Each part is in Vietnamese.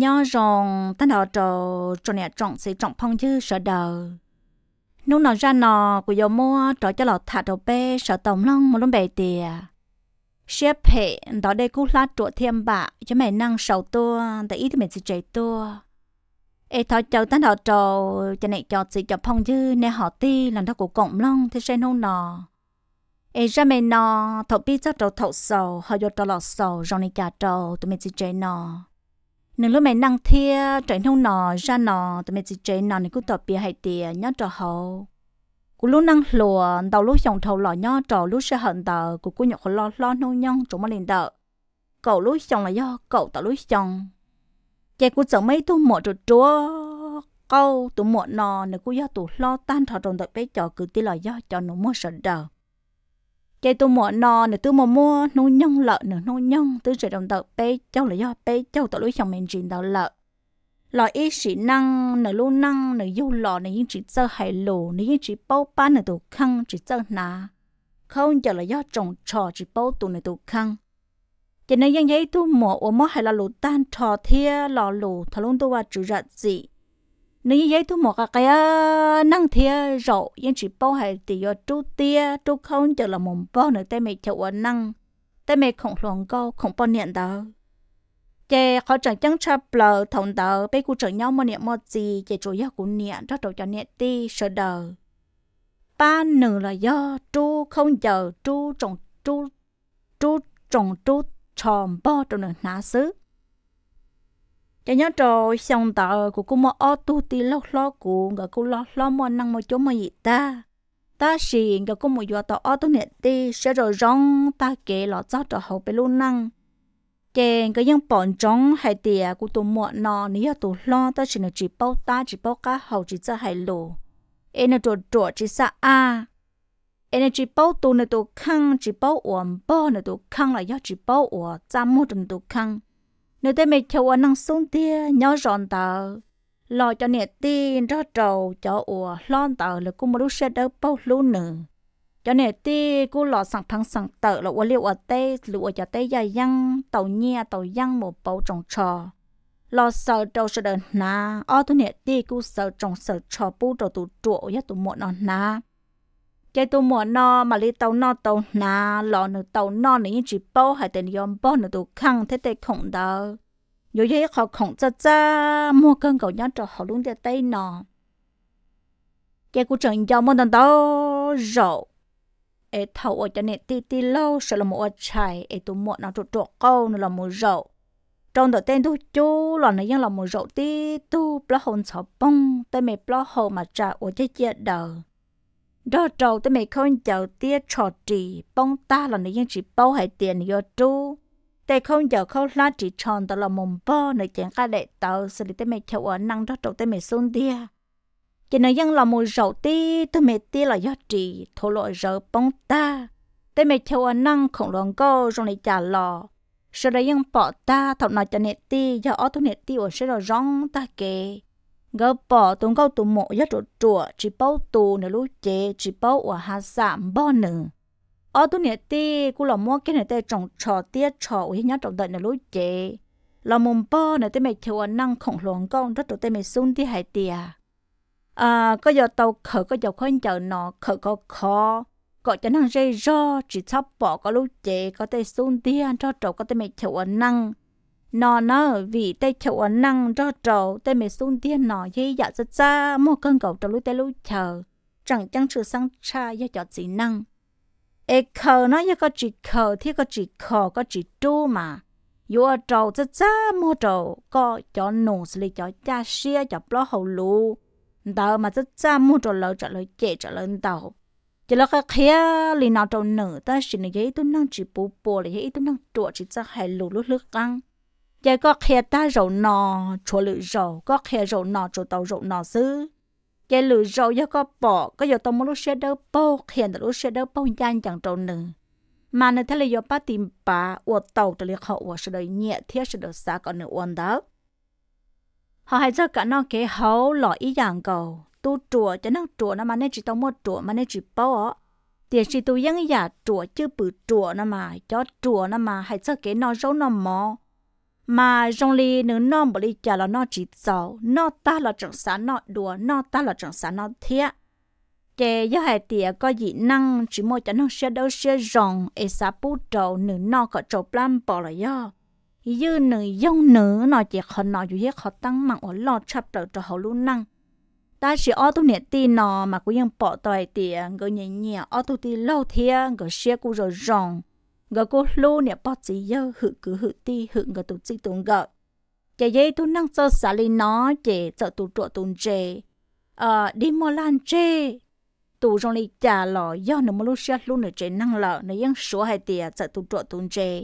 nho rồng ta đó trò trò nè trọng sẽ trọng phong chứ sợ đời nung nào ra nò của dầu mua trò cho lọ thả đầu bê sợ tổng long một lúc bề tìa xếp hệ đó đây cũng lá trộn thêm bạ cho mẹ năng sầu tua tại ít mẹ sẽ chạy tua ê thọ chờ ta đó trò cho nè cho chỉ cho phong chứ nè họ ti làm đó của cộng long thì sẽ nung nò ê ra mẹ nò thọ bi cho trò thọ sầu họ vô trò lọ sầu rồi này chả trò tụi mình sẽ chạy nò nên lúc mẹ năng thia trời không nọ ra nọ tụi mẹ chỉ chơi nọ nên cứ tập bia hay tiền nhớ trò hậu cú lúc năng lùa đầu lúc xong thầu lò nhớ trò lúc sẽ hận tờ cú cú nhọc lo lo nô nhông chúng mày liền tờ cậu lúc chồng là do cậu tạo lúc chồng, chạy cú chẳng mấy tu mọ trò chúa câu tụ mọ nọ nên cú do tụ lo tan thọ tròn đợi bé trò cứ tí là do cho nó mua sợ đời cái tôi mua nọ nữa tôi mua mua nô nhông lợ nữa nô nhông tôi sẽ đồng tờ bé châu là do bé châu tao lối chồng mình chuyện tao lợ lọ ít sĩ năng nửa lu năng nửa du lọ nửa những chỉ chơi hải lù nửa những chỉ bao ba nửa tụ khăn, chỉ chơi nà không giờ là do trồng trò chỉ bao tụ nửa tụ khăng cho nên dân giấy tôi mua ở mua hải là lù tan trò thia lò lù thà luôn tôi qua chủ rạch gì nếu vậy tôi một cái ờ, năng thia rộ yên chỉ bao hệ thì do chú tia chú không chờ là một bao nữa tay mày chịu năng tay mày không lòng câu không bao niệm đó chè khó chẳng chẳng cha bờ thòng đó bây cô chẳng nhau mà niệm một gì chè chủ yếu của niệm cho đầu cho niệm ti sợ đời ba nửa là do chú không chờ chú trồng chú chú trồng chú tròn bao trong nửa ná xứ cho nhớ trò xong tờ của cô mò o tu ti lo lo của ngờ cô lo lo mà năng mà chỗ mà gì ta ta xì ngờ cô mò dọa tờ o tu nè ti sẽ rồi rong ta kể lọ cho trò hậu bê luôn năng chè ngờ dân bọn trống hay tìa của tụ mò nọ nếu tụ lo ta chỉ là chỉ bao ta chỉ bao cá hậu chỉ cho hay lù em là trò trò chỉ sa a em là chỉ bao tu nè tu khăng chỉ bao uổng bao nè tu khăng là do chỉ bao uổng chăm mua tụ khăng nếu thế mày chầu năng xuống tia nhớ rọn tờ lo cho nè tin ra trầu cho ủa lon tờ là cũng muốn xe đỡ bao luôn nữa cho nè ti cô lọ sẵn phăng sẵn tờ là ủa liệu ở tê lụa cho tê dài yăng tàu nhẹ tàu yăng một bầu trồng trò lo sợ trâu sợ đợt na o tu nè ti cô sợ trồng sợ trò bu trầu tụ trụ ya tụ muộn nó na cái tụ mua nó mà lấy tàu nó tàu nà lò nữa tàu nó nữa chỉ bao hay tiền yom bao nữa tụ khăng thế thế khổng đó yo ye họ khổng cha cha mua cơn cậu nhá cho họ luôn để tay nó cái cụ giàu giao món đó rồi, ê thầu ở cho này ti ti lâu sợ là mua chai ê tụ mua nó trụ trụ câu nó là mua rộ trong đó tên tôi chú là nó ยัง là mua rộ tì tu bla hồn sọ bông tên mẹ bla hồn mà trả ở chơi chơi đời đó trâu tới mày không chậu tia trò trì bông ta là nó dân chỉ bao hải tiền vô tu. tại không giờ không lá chỉ tròn tao là mồm bơ nữa chẳng cả đệ tao xử lý tới mấy chậu ở năng đó trâu tới mày xuống tia chỉ nói dân là mùi rậu ti tới mày tia là do trì thổ lộ rậu bông ta tới mày chậu ở năng khổng lồ cô rồi lại trả lò sau đó dân bỏ ta thọc nói cho nệ ti do ó tu nệ ti ở sẽ rồi rong ta kề gỡ bỏ tụng câu tụng mộ giá chỗ chùa chỉ bao tù nửa lũ chế chỉ bao ở hà giảm bao nửa ở ờ, tu này ti cú lò mua cái này tê trồng trò tía trò ở nhà trồng đợi nửa lũ chế lò mồm bao nửa tê mày thiếu năng khổng lồ con rất chỗ tê mày sung đi hải tiề à có giờ tàu khở có giờ khoan chờ nọ khở có khó có cho năng dây ro chỉ sắp bỏ có lũ chế có tê sung đi ăn cho trò có tê mày thiếu năng นอนนอวีเต้เฉวนั่งรอโจเต้ไม่สุ่เตียนนอยี่อยากจะจ้ามัวเกินเก่าจะลุยเต้ลุยเฉอจังจังชื่อสังชาอยากจะจีนั่งเอกเขานอยากก็จีเขาที่ก็จีเขอก็จีตู้มาอยู่โจจะจ้ามัวโจก็จะหนุ่สิจะจ้าเสียจะปล่อยหูลูเดามาจะจ้ามัวโจเลยจะเลยเจจะเลยเดาจะแล้วก็เขี้ยลีนอโจเหนื่อยแต่สิ่งนี้ตุนั่งจีปูปูเลยยี่ตุนั่งตัวจจะให้ลู้ลึกๆกัง giờ có khe ta rậu nò chỗ lự rậu có khe rậu nò chỗ tàu rậu nò xứ giờ lự rậu giờ có bỏ có giờ tàu mua lúa xe đâu bao khe tao lúa xe đâu bao nhanh chẳng trâu nữa mà nơi thế là giờ bắt tìm bà ở tàu từ liệt họ ở sự đời nhẹ thiết sự đời xa còn nữa uon đó họ hay cho cả nó kế hậu lọ ý dạng cầu tu chùa cho nó chùa nó mà nên chỉ tàu mua chùa mà nên chỉ bao tiền chỉ tu vẫn giả chùa chứ bự chùa nó mà cho chùa nó mà hay cho kế nó râu nó mò mà trong li nếu nó bởi li trả là nó chỉ giàu nó ta là chẳng xã nó đùa nó ta là chẳng xã nó thiệt chế do hai tiề có dị năng chỉ một cho nó xe đâu xe rồng e sa bút trầu nữ nó có trầu plan bỏ là do dư nữ dông nữ nó chỉ khó nó dù hết khó tăng mạng ở lo chập đầu cho hậu lưu năng ta chỉ ở tu niệm tì nó mà cũng bỏ tòi tiề người nhẹ nhẹ ở tu tì lâu thia người xe cũng rồi rồng ngờ cô lô nè bọt gì dơ hữu cứ hữu ti hữu ngờ tụ chi tụ ngờ chè dây tụ năng cho xả lì nó chè cho tụ trọ tụ chè ờ đi mò lan chè tụ trong lì chả lò do nửa mò lô xe lô nửa chè năng lợ nửa yên số hai tìa sợ tụ trọ tụ chè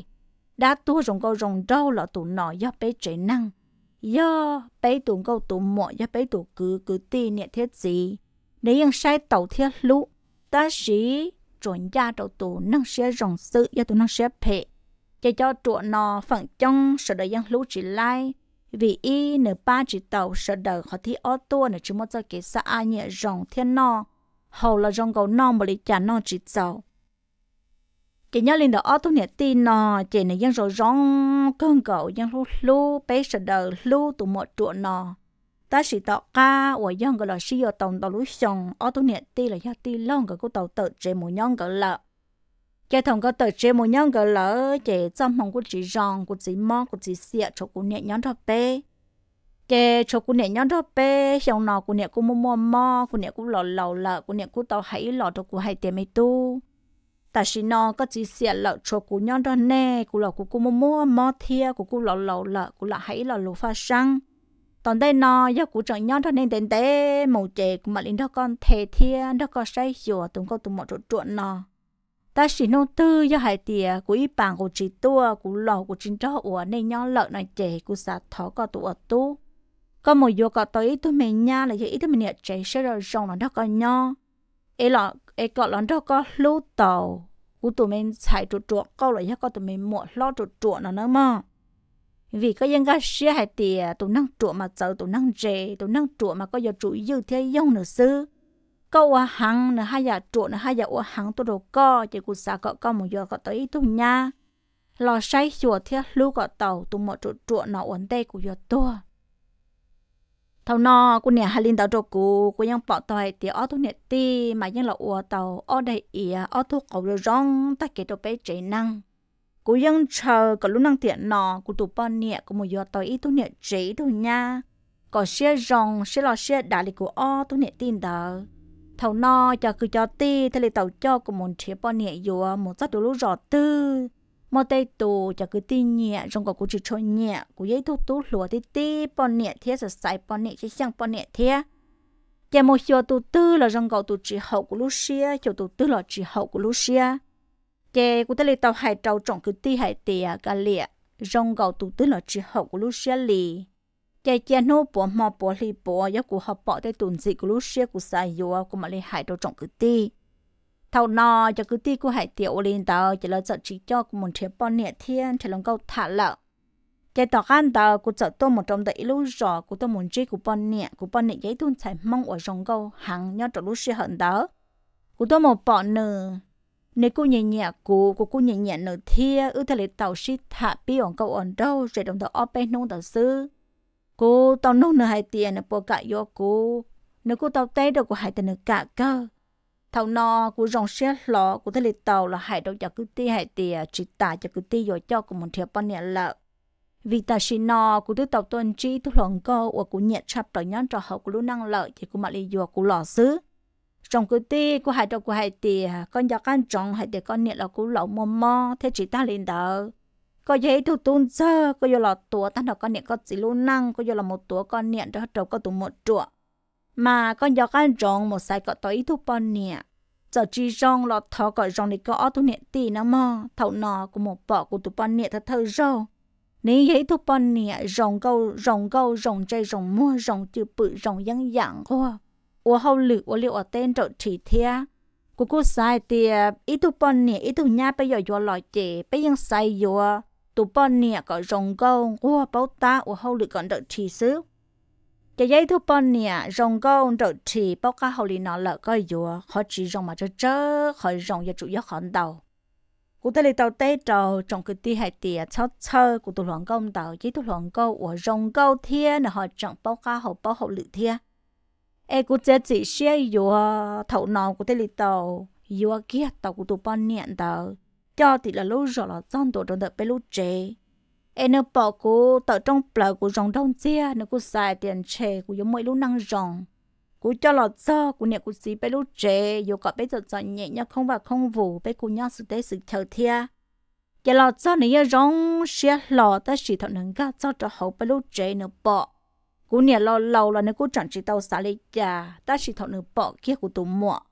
đã tua rồng câu rồng đâu lò tụ nò do bé chè năng do bé tụ câu tụ mọ do bé tụ cứ cứ ti nè thiết gì nửa yên sai tàu thiết lũ ta xí chuẩn gia đầu tù năng sẽ rộng sự gia tù năng sẽ phê cho cho trụ nó phẳng trong sở đời dân lũ chỉ lai vì y nửa ba chỉ tàu sở đời khó thi ô tô nửa chỉ một giờ kế xã ai nhẹ rộng thiên nó hầu là rộng cầu non mà lý trả nó chỉ tàu chỉ nhớ linh đó ô tô nhẹ tì nó chỉ nửa dân rồi rộng cơn cầu dân lũ lũ bé sở đời lũ tụ một trụ nó ta chỉ tao ca và dân gọi là sĩ ở tổng tàu lúa xong ở tu niệm ti là do ti long cái cụ tàu tự chế một nhân gọi là chế thằng cái tự chế một nhân gọi là chế trong phòng của chị rong của chị mò của chị xịa cho cụ niệm nhân thập bê cái cho của niệm nhân thập bê xong nào cụ niệm cụ mò mò mò cụ niệm cụ lò lò lợ cụ niệm cụ tàu hãy lò cho cụ hai tiền mấy tu ta chỉ nó có chỉ xịa lợ cho cụ nhân đó nè cụ lò cụ cụ mò mò mò thia cụ cụ lò lò lợ cụ lọ hãy lò lò pha xăng tổng đây nó do cụ trọng nhau cho nên đến tế màu chè mà lính đó con thề thiên đó con say chùa tụng câu tụng một chỗ chuộn nó ta chỉ nông tư do hải tiề của y bảng của chỉ tua của lò của chính cho ủa nên nhau lợn này chè của xã thó có tụ ở tu có một vô có tới tôi mình nha là do ý tôi mình nhận chè sẽ rồi rong là đó con nhau ấy lọ ấy có lọ đó có lú tàu của tụi mình chạy chuột chuột câu lại cho con tụi mình muộn lo chuột chuột nó nữa mà vì có những cái xe hay thì tụi năng trụ mà cháu tụi năng rề tụi năng trụ mà có giờ trụ dư thế dông nữa sư câu à hàng nữa hai giờ trụ nữa hai giờ ô hàng tụi đồ co chỉ cụ xã có có một giờ có tới tụi nha lò say chùa thế lưu có tàu tụi một trụ trụ nó ổn đây của giờ tua thâu nọ cô nè hai linh tàu trụ cụ cô nhân bỏ tàu thì ở tụi nè ti mà nhân là ô tàu ở đây ỉa ở tụi cầu rồi rong ta kể tụi bé chạy năng cú dân chờ có lúc năng tiện nọ cú tụ bọn nè cú một giờ tới ít tôi nè chế đồ nha có xe rong xe lò xe đã lì cô o tôi nè tin đờ. thầu nọ cho cứ cho ti thay lì tàu cho cô muốn chế bọn nè vừa một giấc đồ lúc rõ tư một tay tù cho cứ tin nhẹ rong có cú chỉ cho nhẹ cú giấy thu tú lúa tí tí bọn nè thế sẽ sai bọn nè chỉ sang bọn nè thế chè một chiều tụ tư là rong cậu tụ chỉ hậu của lúc xe chiều tụ tư là chỉ hậu của lúc xe chế cụ tới tàu hải trâu trọng cứ ti hải tiề à, cả lìa rong gạo tụt tới là chỉ hậu của lúc xe lì chế chế nô bỏ mò bỏ lì bỏ gió của họ bỏ tới tuần dị của lúc xe cụ xài vô của mà lì hải tàu trọng cứ ti thầu nò cho cứ ti của hải tiểu lên tàu chỉ là sợ chỉ cho của một thế bò nhẹ thiên chỉ lòng câu thả lợ chế tàu ăn tàu của sợ tôi một trong đại lúc rõ của tôi muốn chỉ của bò nhẹ của bò nhẹ giấy tuần xài mong ở rong gạo hàng nhau trong lúc xe hận tàu cụ tôi một bò nữa nếu cô nhẹ nhẹ cô của cô nhẹ nhẹ nở thia ư thay lấy tàu xí thả bi ổn câu ổn đâu rồi đồng tàu ở bên nông tàu sư cô tàu nông nở hai tiền nở bộ cả yo cô nếu cô tàu té đâu của hai tiền nở cả cơ thầu no của dòng xe lọ của thế lịch tàu là hai đâu cho cứ ti hai tiền chỉ tả cho cứ ti rồi cho của một thiệp bao nhiêu lợ vì ta chỉ no của thứ tàu tuần chi thứ lòng cơ của cô nhẹ chập tới nhón trò hậu của lũ năng lợi thì của mặt lý dùa của lò xứ trong cái tê của hai đầu của hai tê con giờ con trồng hai tê con niệm là cú lẩu mò mò thế chỉ ta lên đỡ có dễ thu tôn sơ có giờ là tua ta đầu con niệm có chỉ luôn năng có giờ là một tua con niệm đó đầu có tụ một trụ mà con giờ con trồng một sai có tới thu con niệm giờ chỉ rong là thọ có rong để có tu niệm tì nó mò thầu nọ của một bọ của tụ con niệm thật thơ râu nếu dễ thu con niệm rồng câu rồng câu rồng chơi rồng mua rồng chữ bự rồng dân dạng hoa 我后里我留我等着几天。กูกูใส่เตียอีตุปอนเนี่ยอีตุญาไปอยู่ยัวลอยเจไปยังใส่อยู่ตุปอนเนี่ยก็รงกงอัวเป้าตาอัวเฮาหรือก่อนเดอทีซื้อจะยัยทุปอนเนี่ยรงกงเดอทีเป้าก้าเฮาลีนอนละก็อยู่ขอจีรงมาเจอเจอขอรงอย่าจุยขอนเตากูตะเลยเตาเต้เจ้าจงกึตีให้เตียชอบเชอกูตุหลวงกงเตายี่ตุหลวงกงอัวรงกงเทียนะหอจังเป้าก้าเฮาเป้าเฮาหรือเทีย ai cũng chết chỉ xe yêu thầu nào cũng thấy tàu yêu kia tàu cũng tụ bao niệm tàu cho thì là lâu rồi là trong tổ trong đợt bê lô trẻ ai nó bỏ cô tàu trong bờ của rong đông xe nó cũng xài tiền chè của giống mấy lúc năng rong cú cho lọt cho cú nè cú xí bê lô trẻ dù có bé giờ giờ nhẹ nhá không và không vụ bé cú nhá sự tế sự chờ thia cái lọt cho này giờ rong xe lọt ta chỉ thọ nâng cao cho cho hậu bé lúc trẻ nữa bỏ cú nhà lo lâu là nếu cú chẳng chỉ tàu xả lấy già ta chỉ thọ nửa bỏ kia của tụ mọ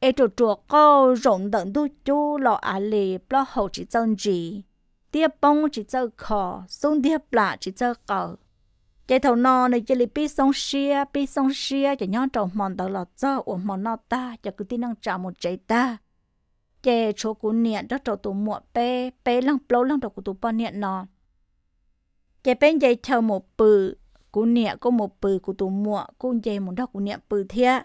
ê chỗ chỗ có rộng tận tu chú lo à lì lo hậu chỉ chân gì tiếp bông chỉ chơi khó xuống tiếp là chỉ chơi cờ chạy thầu nọ này chơi lì pi sông xia pi sông xia chạy nhon trầu mòn tàu lọt cho uổng mòn nọ ta chạy cứ tin năng trả một chạy ta chạy chỗ cú nhà đó trầu tụ mọ pe pe lăng plau lăng trầu của tụ bao nhà nọ chạy bên chạy chờ một bự có một bự của tụ mua cô dây một đọc của niệm bự thế,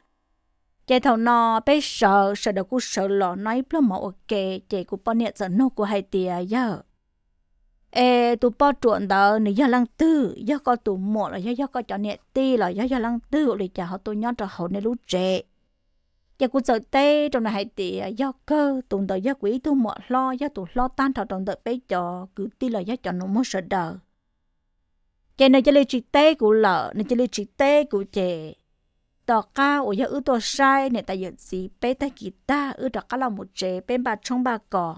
chạy thầu nó bé sợ sợ đâu cô sợ lọ nói plơ mỏ ok chạy của bao niệm sợ nô của hai tia giờ ê tụ bao trộn đó nếu giờ lăng tư giờ có tụ mua là giờ giờ có cho niệm ti là giờ giờ lăng tư rồi chả họ tôi nhau cho họ nên lúc trẻ chạy cũng sợ tê trong này thì do cơ tụng đợi do quỷ tu mọ lo do tụ lo tan thọ trong đợi bé giờ cứ ti là do cho nó muốn sợ đời cái nơi chơi chỉ tê của lợ nơi chơi chỉ tê của trẻ tỏ ca ở giữa ư tỏ sai nên tại giờ gì bé ta kỳ ta ư tỏ cá là một trẻ bên bà trong bà cỏ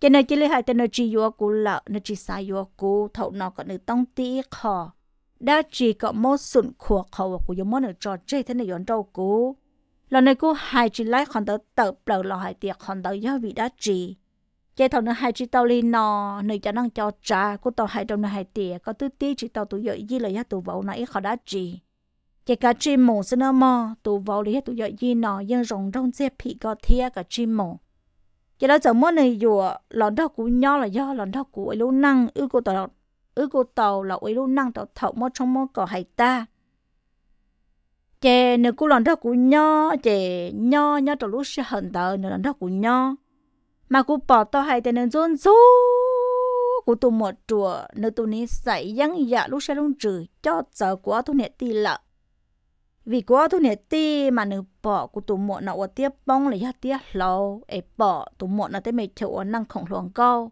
cái nơi chơi hai tên nơi chỉ yêu của lợ nơi chỉ sai yêu của thầu nó còn nữ tông tí khó đã chỉ có một sụn khua khẩu của giống món ở trò chơi thế này dọn đâu cú, lần này cô hai chỉ lấy còn tới tập đầu lò hai tiệc còn tới do vị đã chỉ chế thầu nữa hai chỉ tàu lên nò, nơi cho năng cho trà của tàu hai trong nó hai tiền có tư tí chỉ tàu tụ dậy gì là tụi vậu nãy họ đã chỉ chế cả chim mồ xin nó mò tụ vậu lý tụi dậy gì nò, dân rồng rong xe phi có thia cả chim mồ chế đó giờ mỗi nơi dùa lòn đó của nhau là do lòn đó của ấy lú năng ư cô tàu ư cô tàu là ấy lú năng tàu thậu mò trong mò cỏ hai ta chế nếu cô lòn đó của nhau chế nhau nhau trong lúc sẽ hận tờ nếu lòn đó của nhau mà cụ bỏ to hay tên nên rôn rú cụ tụ một chùa nơi tụ ní xảy dăng dạ lúc xe luôn trừ cho giờ của tụ nệ tì lợ vì của tụ nệ tì mà nữ bỏ cụ tụ một nọ tiếp bóng là ya tiếc lâu ấy bỏ tụ một nọ tới mấy chỗ năng khổng luồng câu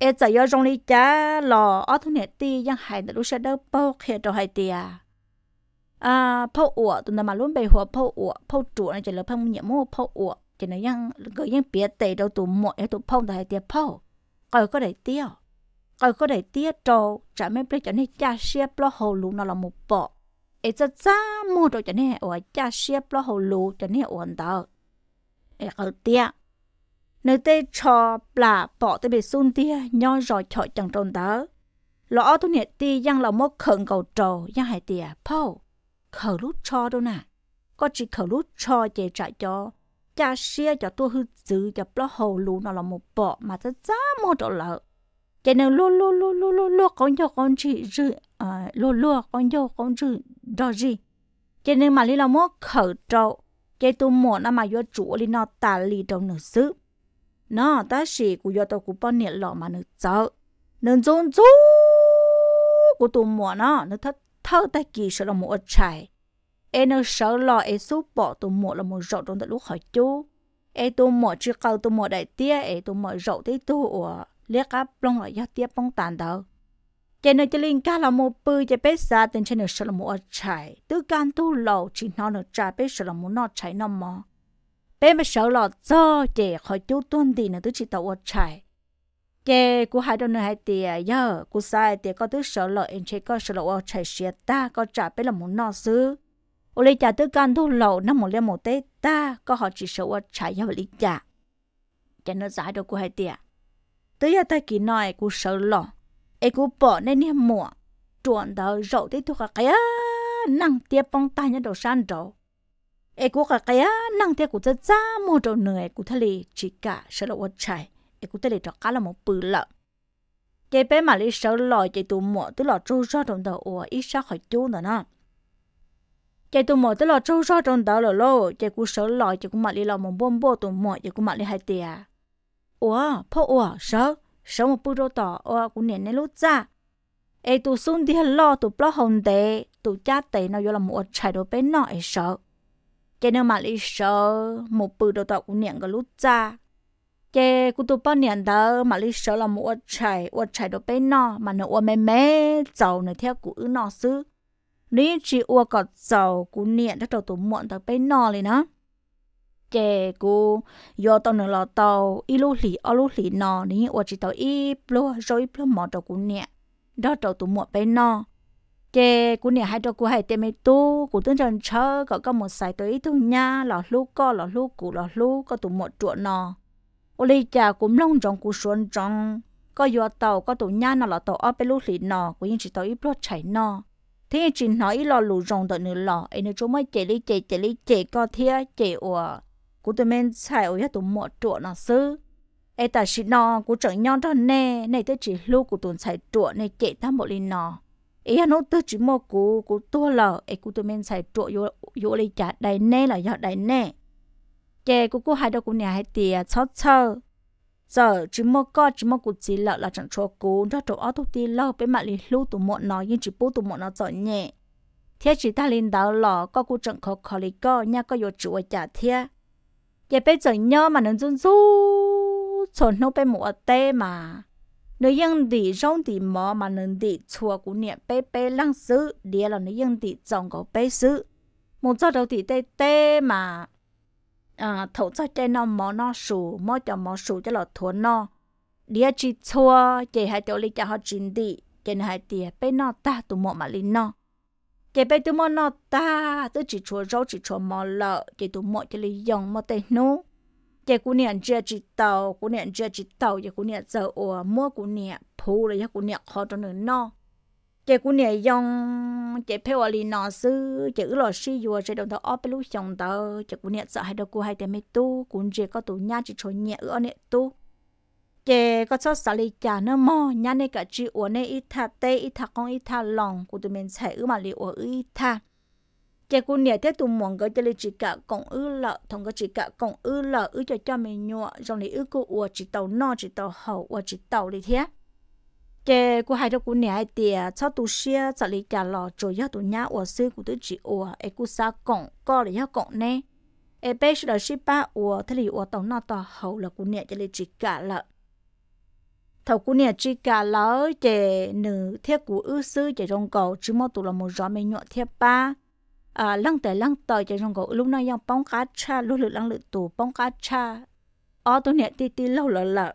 ấy giờ do rong lý cha lò ở tụ nệ tì dăng hài là lúc xe đâu bao khe cho hay tì à à phô ủa tụ nà mà luôn bày hùa phô ủa phô chùa này chỉ là phong nhiễm mô phô ủa cho nó yang cái yang bia tệ đâu tụ mọ phong tại tiệp phong coi có để tiêu coi có để tiêu trâu chả mấy bây cho nên cha xếp lo hồ lù nó là một bộ ấy cho cha mua đồ cho nên cha xếp lo hồ lù cho nên ổn đó ấy ở tiêu nơi tê cho là bỏ tê bị sun tia nho rồi chọi chẳng trồn đó lõ tu nè ti yang là một khẩn cầu trầu yang hai tia phao khờ lút cho đâu nè có chỉ khờ lút cho chế trả cho cha xia cho tôi hư dữ cho bó hồ lù nó là một bộ mà ta giá một độ lợ cho nên lô lô lô lô lô lô con cho con chị rự à ờ, lô lô con cho con rự đó gì cho nên mà lý là một khẩu trậu cho tôi muốn nó mà vô chủ lý nó ta lý trong nữ xứ nó ta xì của vô tôi của bọn nhẹ lọ mà nữ sợ nên dồn dú của tôi muốn nó nó thật thơ ta kỳ sợ là một trái em nó sợ lo em số bỏ tụi mộ là một rậu trong tận lúc hỏi chú em tụi mộ chưa cầu tụi mộ đại tia em tụi mộ rậu thấy tụi ở liếc áp long lại giao tia bông tàn đâu cho nên cho linh ca là một bự cho bé xa tên trên nó sợ là một chạy tứ can tu lầu chỉ nó nó trả bé sợ là một nó chạy nó mò bé mà sợ là cho trẻ khỏi chú tuân đi nó tứ chỉ tàu ở chạy chè của hai đôi nơi hai tia giờ của sai tia có tứ sợ là em chơi có sợ là ở chạy xe ta có trả bé là một nó xứ 我哩家都干都老，那么了么得大，搞好只手我查要哩家，真的咋着过海的？tới giờ ta kỳ nói cú sợ lò, ấy cú bỏ nên nhé mùa, chuẩn đầu rậu tới thuộc cái á, năng tiếp bông tay nhá đầu san rậu, ấy cú cái cái á, năng tiếp cú chơi cha mua trâu nửa, cú thay chỉ cả sợ lò chạy, ấy cú thay lì cá là một bự lợ, chế bé mà sợ lò chế tụ mùa tới lò trâu ra trong đầu ủa ít sao khỏi chú nữa nè chị tụi mỏ tới lo trâu ra trong đó lò lô chị cú sợ lò chị cú mặt đi lo mông bom bô tụi mỏ chị cú mặt đi hai tia ủa phô ủa sợ sợ một bữa rô tỏ ủa cú nè nè lút ra Ai tụi xuống đi lo, tụi bó hồng tệ tụi cha tệ nó vô là một chạy đồ bé nọ ai sợ Chị nếu mà đi sợ một bữa rô tỏ cú nè cái lút ra Chị, cú tụi bó nè đó mà đi sợ là một chạy một chạy đồ bé nọ mà nó ủa mẹ, mê cháu nó theo cú ư nọ xứ นี่จีอัวกอดเจ้ากูเนี่ยถ้าตัวตัวหมอนตัวไปนอเลยนะเจกูยอตอนนลอเตาอีลูหลีอลูหลีนอนี่อวจิตาอีปลัวจอยปลัวหมอตัวกูเนี่ยดอตัวตัวหมอนไปนอเจกูเนี่ยให้ตัวกูให้เต็มตู้กูตื่นจนเชิก็ก็หมดใส่ตัวอีตัวหน้าหลอดลูกก็หลอดลูกกูหลอดลูกก็ตัวหมดจวนนอโอุลีจ่ากูมลงจองกูชวนจองก็ยอเตาก็ตัวหน้านอหลอดเตาอ้อไปลูกหลีนอกูยังจิตาอีปลัวใช่นอ thế chỉ nói lo lù rong tận nữa lo anh nói chỗ mấy chị đi chị chị đi chị có thia chị ở của tụi mình xài ở tụi mọ trụ nào sư ấy ta chỉ nọ của chẳng nhon đó nè này tới chỉ lưu của tụi xài trụ này chị ta một lần nó anh nói tới chỉ mọ của của tua lờ ấy của tụi mình xài trụ vô vô đi chả đầy nè là do đầy nè chạy của cô hai đâu cũng nhà hai tiệt chót chơ giờ chỉ mơ co chỉ mơ cuộc chiến lợ là chẳng cho cú ra chỗ ở thuốc ti lợ bên mặt liền lưu tụ mọ nó nhưng chỉ bố tụ mọ nó giỏi nhẹ thế chỉ ta lên đảo lò có cú chẳng khó khó lì co nha có yếu chủ ở chả thế giờ bây giờ nhớ mà nó run ru chồn nó bên mùa tê mà nếu yên đi rong đi mò mà nó đi chùa của niệm bê bê lăng sứ địa là nếu yên đi trồng có bê sứ một giờ đầu thì tê tê mà à ờ, thấu cho trên nó mò nó sù mò cho mò sù cho lọ thua nó địa chỉ chua chỉ hai chỗ lý cho họ chín đi trên hai tía bên nó ta tụ mỏ mà linh nó chỉ bên tụ mỏ nó ta tụ chỉ chua rau chỉ chua mò lợ chỉ tụ mỏ cho lý dòng mỏ tây nô chỉ cú niệm chưa chỉ tàu cú niệm chưa chỉ tàu chỉ cú niệm giờ ủa mua cú niệm phù rồi cú niệm khó cho nữa nó chị cũng nè dòng chị phải gọi lì nọ sư chữ lò sư vừa chị đồng thọ ốp lúc chồng tờ chị cũng nè sợ hai đầu cô hai tay mê tu cũng chị có tủ nhà chị trốn nhẹ ở nè tu chị có cho xả lì chả nữa mò nhà này cả chị uống nè ít thà tê ít thà con ít thà lòng của tụi mình sẽ ở mà lì ở ít thà chị cũng nè tiếp tụi mong cái chị lì chị cả cộng ư lợ thằng cái chị cả cộng ư lợ ư cho cho mình nhọ rồi lì ư cô ở chị tàu no chị tàu hậu ở chị tàu lì thế chế của hai đứa của nhà thì cho tụ xia cho lý cả lò cho cho tụ nhà ở xứ của tôi chỉ ở ấy cũng xã cổng có lý cho cổng nè ấy bây giờ xí ba ở thế lý ở tổng nó to hậu là của nhà cho lý chị cả lợ thầu của nhà chỉ cả lợ, chế nữ thiết của ư sư chế trong cầu chỉ mà tụ là một rõ mấy nhọ thiết ba à lăng tới lăng tới chế trong cầu lúc nào yang bóng cá cha lúc lử lăng lử tụ bóng cá cha ở tụ nhà tí tí lâu lợ lợ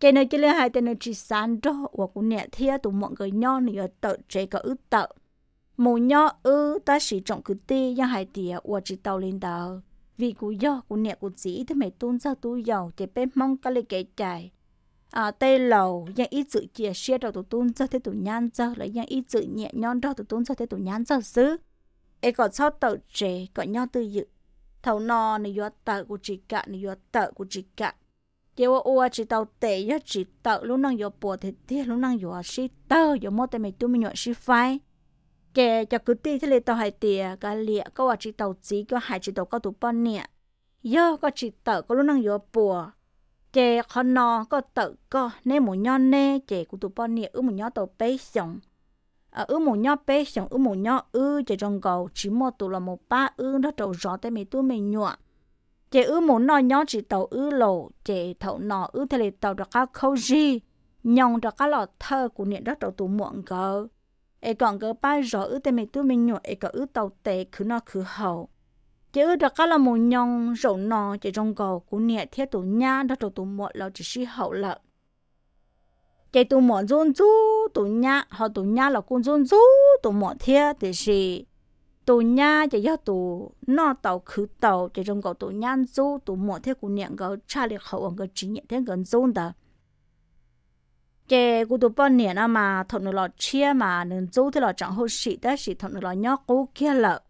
cái nơi cái lứa hai tên nơi chỉ sáng đó và cũng nhẹ thia tụ mọi người nho này ở tự chế có ứ tự mù nho ư ta chỉ trọng cứ ti ya hai tìa và chỉ tàu lên tàu vì cú do cú nhẹ cú chỉ thế mày tuôn ra tu dầu thì bé mong cái lấy cái chạy à tây lầu yang ít sự chia sẻ đầu tụ tuôn ra thế tụ nhan ra lại yang ít sự nhẹ nhon đó tụ tuôn ra thế tụ nhan ra xứ ấy e còn sao tự chế còn nho tư dự thầu no này do tự của chỉ cả này do tự của chỉ cả chế ô ô chỉ tàu tệ nhá chỉ tàu lúc năng yếu bộ thì thế lúc năng yếu sĩ tàu yếu mốt thì mình tu mình nhọ sĩ phai chế cho cứ tì thế là tàu hai tiề, cái lìa có ô chỉ tàu chỉ có hai chỉ tàu có tụ bao nè yếu có chỉ tàu có lúc năng yếu bộ chế khó nọ có tàu có nè một nhọ nè chế cũng tụ bao nè ư một nhọ tàu bê sống ở ư một nhọ bê sống ư một nhọ ư chế trong cầu chỉ một tụ là một ba ư nó tàu rõ tới mình tu mình nhọ chị ư muốn nói nhau chị tàu ư lộ chị thầu nọ ư thế là tàu được các câu gì nhong được các lọ thơ của niệm rất đầu tụ muộn gờ ấy còn gờ ba rõ ư thế mày tôi mình nhọ ấy còn ư tàu tệ cứ nọ cứ hậu chị ư được các là một nhong rổ nọ chị trong gò của niệm thiết tù nha đất đầu tụ muộn là chỉ suy hậu lợn chị tụ muộn run rú tù nha họ tù nha là cũng run rú tụ muộn thiết thì gì tù nhà chỉ do tù nọ tàu khứ tàu chỉ trong gạo tù nhân du tù mỏ theo của niệm gạo cha liệt hậu ông cái chính niệm thế gần zone đó chỉ của tù bao niệm à mà thằng nó lọt chia mà nên du thế lọt chẳng hô sĩ đó sĩ thằng nó lọt nhóc cố kia lợ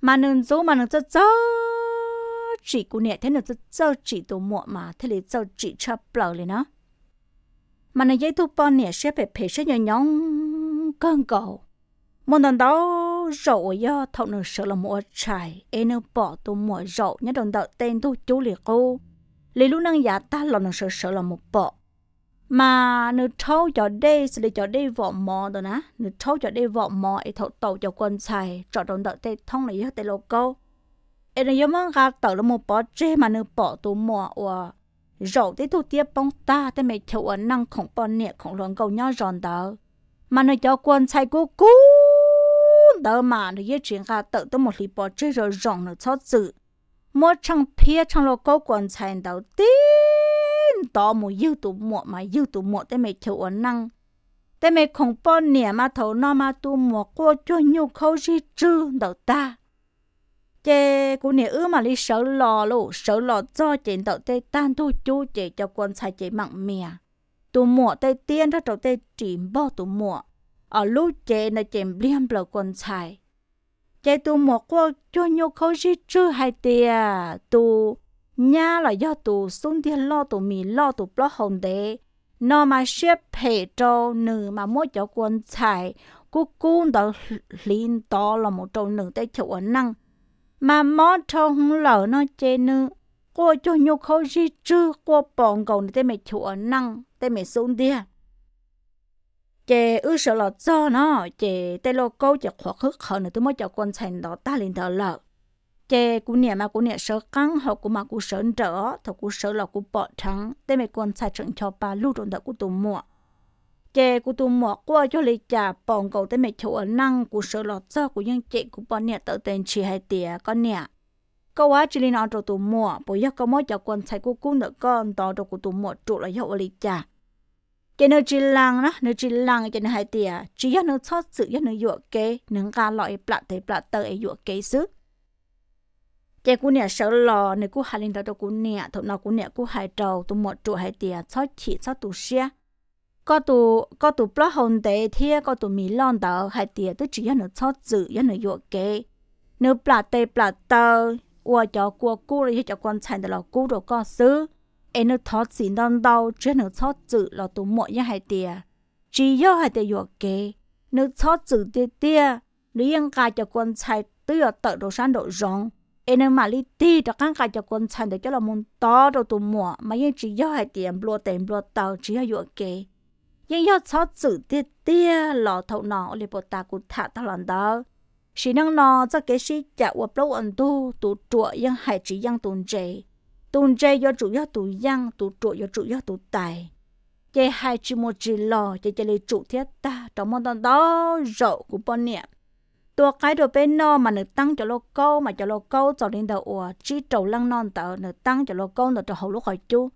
mà nên du mà nên chơi chơi chỉ của niệm thế nên chơi chơi chỉ tù mỏ mà thế là chơi chỉ cho bờ liền đó, mà nên giấy tù bao niệm sẽ phải phải sẽ nhỏ nhóng cơn cầu một lần đó rậu do thọ nửa sợ là mua trải em nửa bỏ tôi mua rậu nhớ đồng đạo tên tôi chú liệt cô lý lúc năng giả ta là nửa sợ sợ là một bỏ mà nửa thâu cho đây sẽ để cho đây vỏ mò rồi ná, nửa thâu cho đây vỏ mò ấy thọ tàu cho quân xài cho đồng đạo tên thông này yo tên lô câu em nửa mang gà tàu là một bỏ chê mà nửa bỏ tôi mua ủa rậu tới tôi tiếp bóng ta tên mày chịu năng không bỏ nẹt không luận câu nhau giòn tờ mà nửa cho quân xài cô cú đỡ mà nó ye chuyện cả tự tôi một lý bỏ chơi rồi rong nó cho chữ mua chẳng phía chẳng lo câu quan chạy đầu tin đó một yêu tụ một mà yêu tụ một để mày chịu ổn năng để mày không bỏ nè mà thầu nó mà tụ một cô cho nhu khâu gì chứ đầu ta chê cô nè ư mà lý sợ lò lù sợ lò cho chị đầu tê tan tu chú chị cho quan chạy chị mặn mè tụ một tê tiên ra đầu tê chỉ bỏ tụ một ở lúc chế là chèm liêm bờ quần xài chế tu một qua cho nhau khâu gì chứ hai tia tu nhà là do tu xuống thiên lo tu mì lo tu bó hồng đế nó mà xếp hệ trâu nữ mà mỗi cho quần xài cú cú đó liền to là một trâu nữ tới chịu ấn năng mà mó cho không lỡ nó chế nữ cô cho nhau khâu gì chứ cô bỏng cầu tới mẹ chịu ấn năng tới mẹ xuống thiên chị ư sợ là cho nó chè tê lô câu chị khó khứ khờ nữa tôi mới cho con thành đó ta lên thờ lợ chè cũng niệm mà cũng niệm sợ căng họ cũng mà cũng sợ trở thật cũng sợ là cũng bỏ thắng, tê mấy con sai trận cho ba lưu trong đó cũng tù mua chè cũng tù mua qua cho lấy trả bỏng cầu tê mấy chỗ ở năng cũng sợ là cho cũng nhưng chị cũng bỏ niệm tự tên chị hai tía con niệm câu quá chỉ lên ăn cho tù mua bởi giờ có mới cho con sai cũng cũng được con đó cho cũng tù mua trụ là hiệu lấy trả cho nên chỉ lăng nó nó chỉ lăng cho nó hai tiệt, chỉ cho nó cho sự cho nó dựa kế nâng ca loại plạ thế plạ tờ ấy dựa kế sức cái cú nè sợ lò nè cú hai linh đầu cú nè thọ nào cú nè cú hai trâu, tụ một trụ hai tiệt, cho chỉ cho tụ xe có tụ có tụ plạ hồng tế thia có tụ mì lon tờ hai tiệt, tức chỉ cho nó cho sự cho nó dựa kế nếu plạ tê plạ tờ ua cho cua cú rồi cho con chạy đó là cú đồ có sức em nó thọ chỉ đón đâu chứ nó thọ chữ là tụi mọi nhà hai tia chỉ do hai tia vừa kê nó thọ chữ tia tia lý yên cả cho quân trai tự giờ tự đồ sản đồ rong em nó mà lý ti cho căn cả cho quân trai để cho là muốn to đồ tụi mọi mà yên chỉ do hai tia bùa tiền bùa tàu chỉ do vừa kê nhưng do thọ chữ tia tia là thầu nọ lấy bộ ta cũng thả ta lần đó chỉ năng nọ cho cái gì chả uổng lâu ăn tu tụ chuột yên hai chỉ yên tuần trời tụn chơi do chủ do tụ giang tụ trụ do chủ do tụ tài chơi hai chữ một chữ lò chơi chơi lấy trụ thiết ta trong món đó đó rậu của bọn niệm tua cái đồ bên nó mà nửa tăng cho lô câu mà cho lô câu cho đến đầu ủa chỉ trầu lăng non tờ nửa tăng cho lô câu nửa cho hậu lúc hỏi chú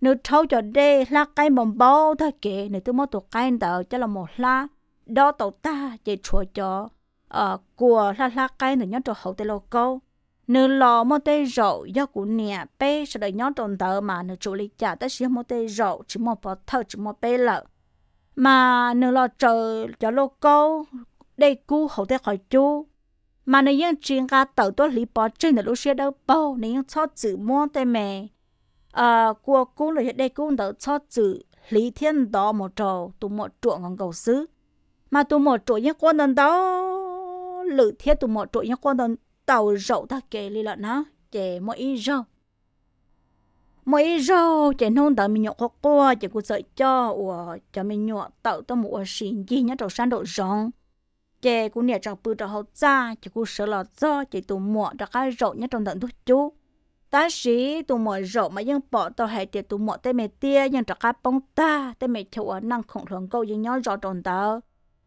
nửa thâu cho đê la cái mồm bao thôi kệ nửa tôi mua tua cái tờ cho là một la đó tàu ta chơi chùa cho ờ của la la cái nửa nhớ cho hậu tê lô câu nửa lò một tay rậu do của nè bé sẽ đợi nhóm tròn tờ mà nửa chủ lý trả tới xíu một tay rậu chỉ một bỏ thơ chỉ một bé lợ mà nửa lò chờ cho lô câu đây cú hậu tê khỏi chú mà nửa yên chuyên ca tờ tốt lý bỏ trên nửa lúc xưa đâu bao nửa yên cho chữ mò tê mè à của cú là đây cú nửa cho chữ lý thiên đó một trò tụ một chuộng còn cầu xứ mà tụ một chuộng những con đơn đó lự thiết tụ một chuộng những con đơn tàu rậu ta kể li lợn nó chè mỗi ý rau mỗi rau chè nôn tàu mình nhọ khó qua chè cũng sợ cho ủa chè mình nhọ tàu tao mua xin gì nhá trầu san độ rong chè cũng nhẹ trầu bự trầu hậu ra chè cũng sợ lọt do chè tụ mua trầu cái rậu nhá trong tận thuốc chú ta sĩ tụ mua rậu bỏ tàu hệ chè tụ mua tê mẹ tia nhưng trầu cái bông ta tê mẹ chịu năng khổng thường câu nhưng nhó rõ trong tàu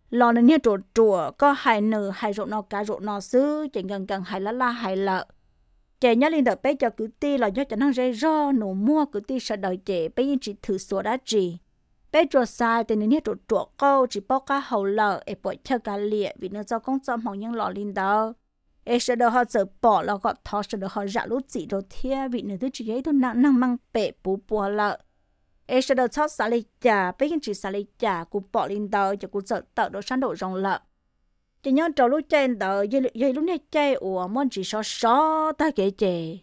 lo nên nhớ trộn trùa có hai nở hai rộn nó cả rộn nó xứ chạy gần gần hai lá la hai lợ chạy nhớ lên đợt bé cho cử ti là do cho nó rơi ro nổ mua cử ti sợ đợi chạy bé nhìn chỉ thử sửa đã chỉ bé trộn sai thì nên nhớ trộn trùa câu chỉ bao cả hậu lợ để bỏ theo cả lịa vì nó do công tâm mong nhân lò lên đó ê sợ đợi họ sợ bỏ là gọi thọ sợ đợi họ giả lút chỉ đồ thia vì nó thứ chỉ ấy tôi nặng năng mang bẹ bù bùa lợ e sẽ được thoát xả lý trả bây giờ chỉ xả lý trả của bỏ lên tờ cho của sợ tờ đó sáng độ rộng lợ chỉ nhớ trâu lúc trên tờ dây dây lúc này chơi ủa món chỉ so so ta kể chè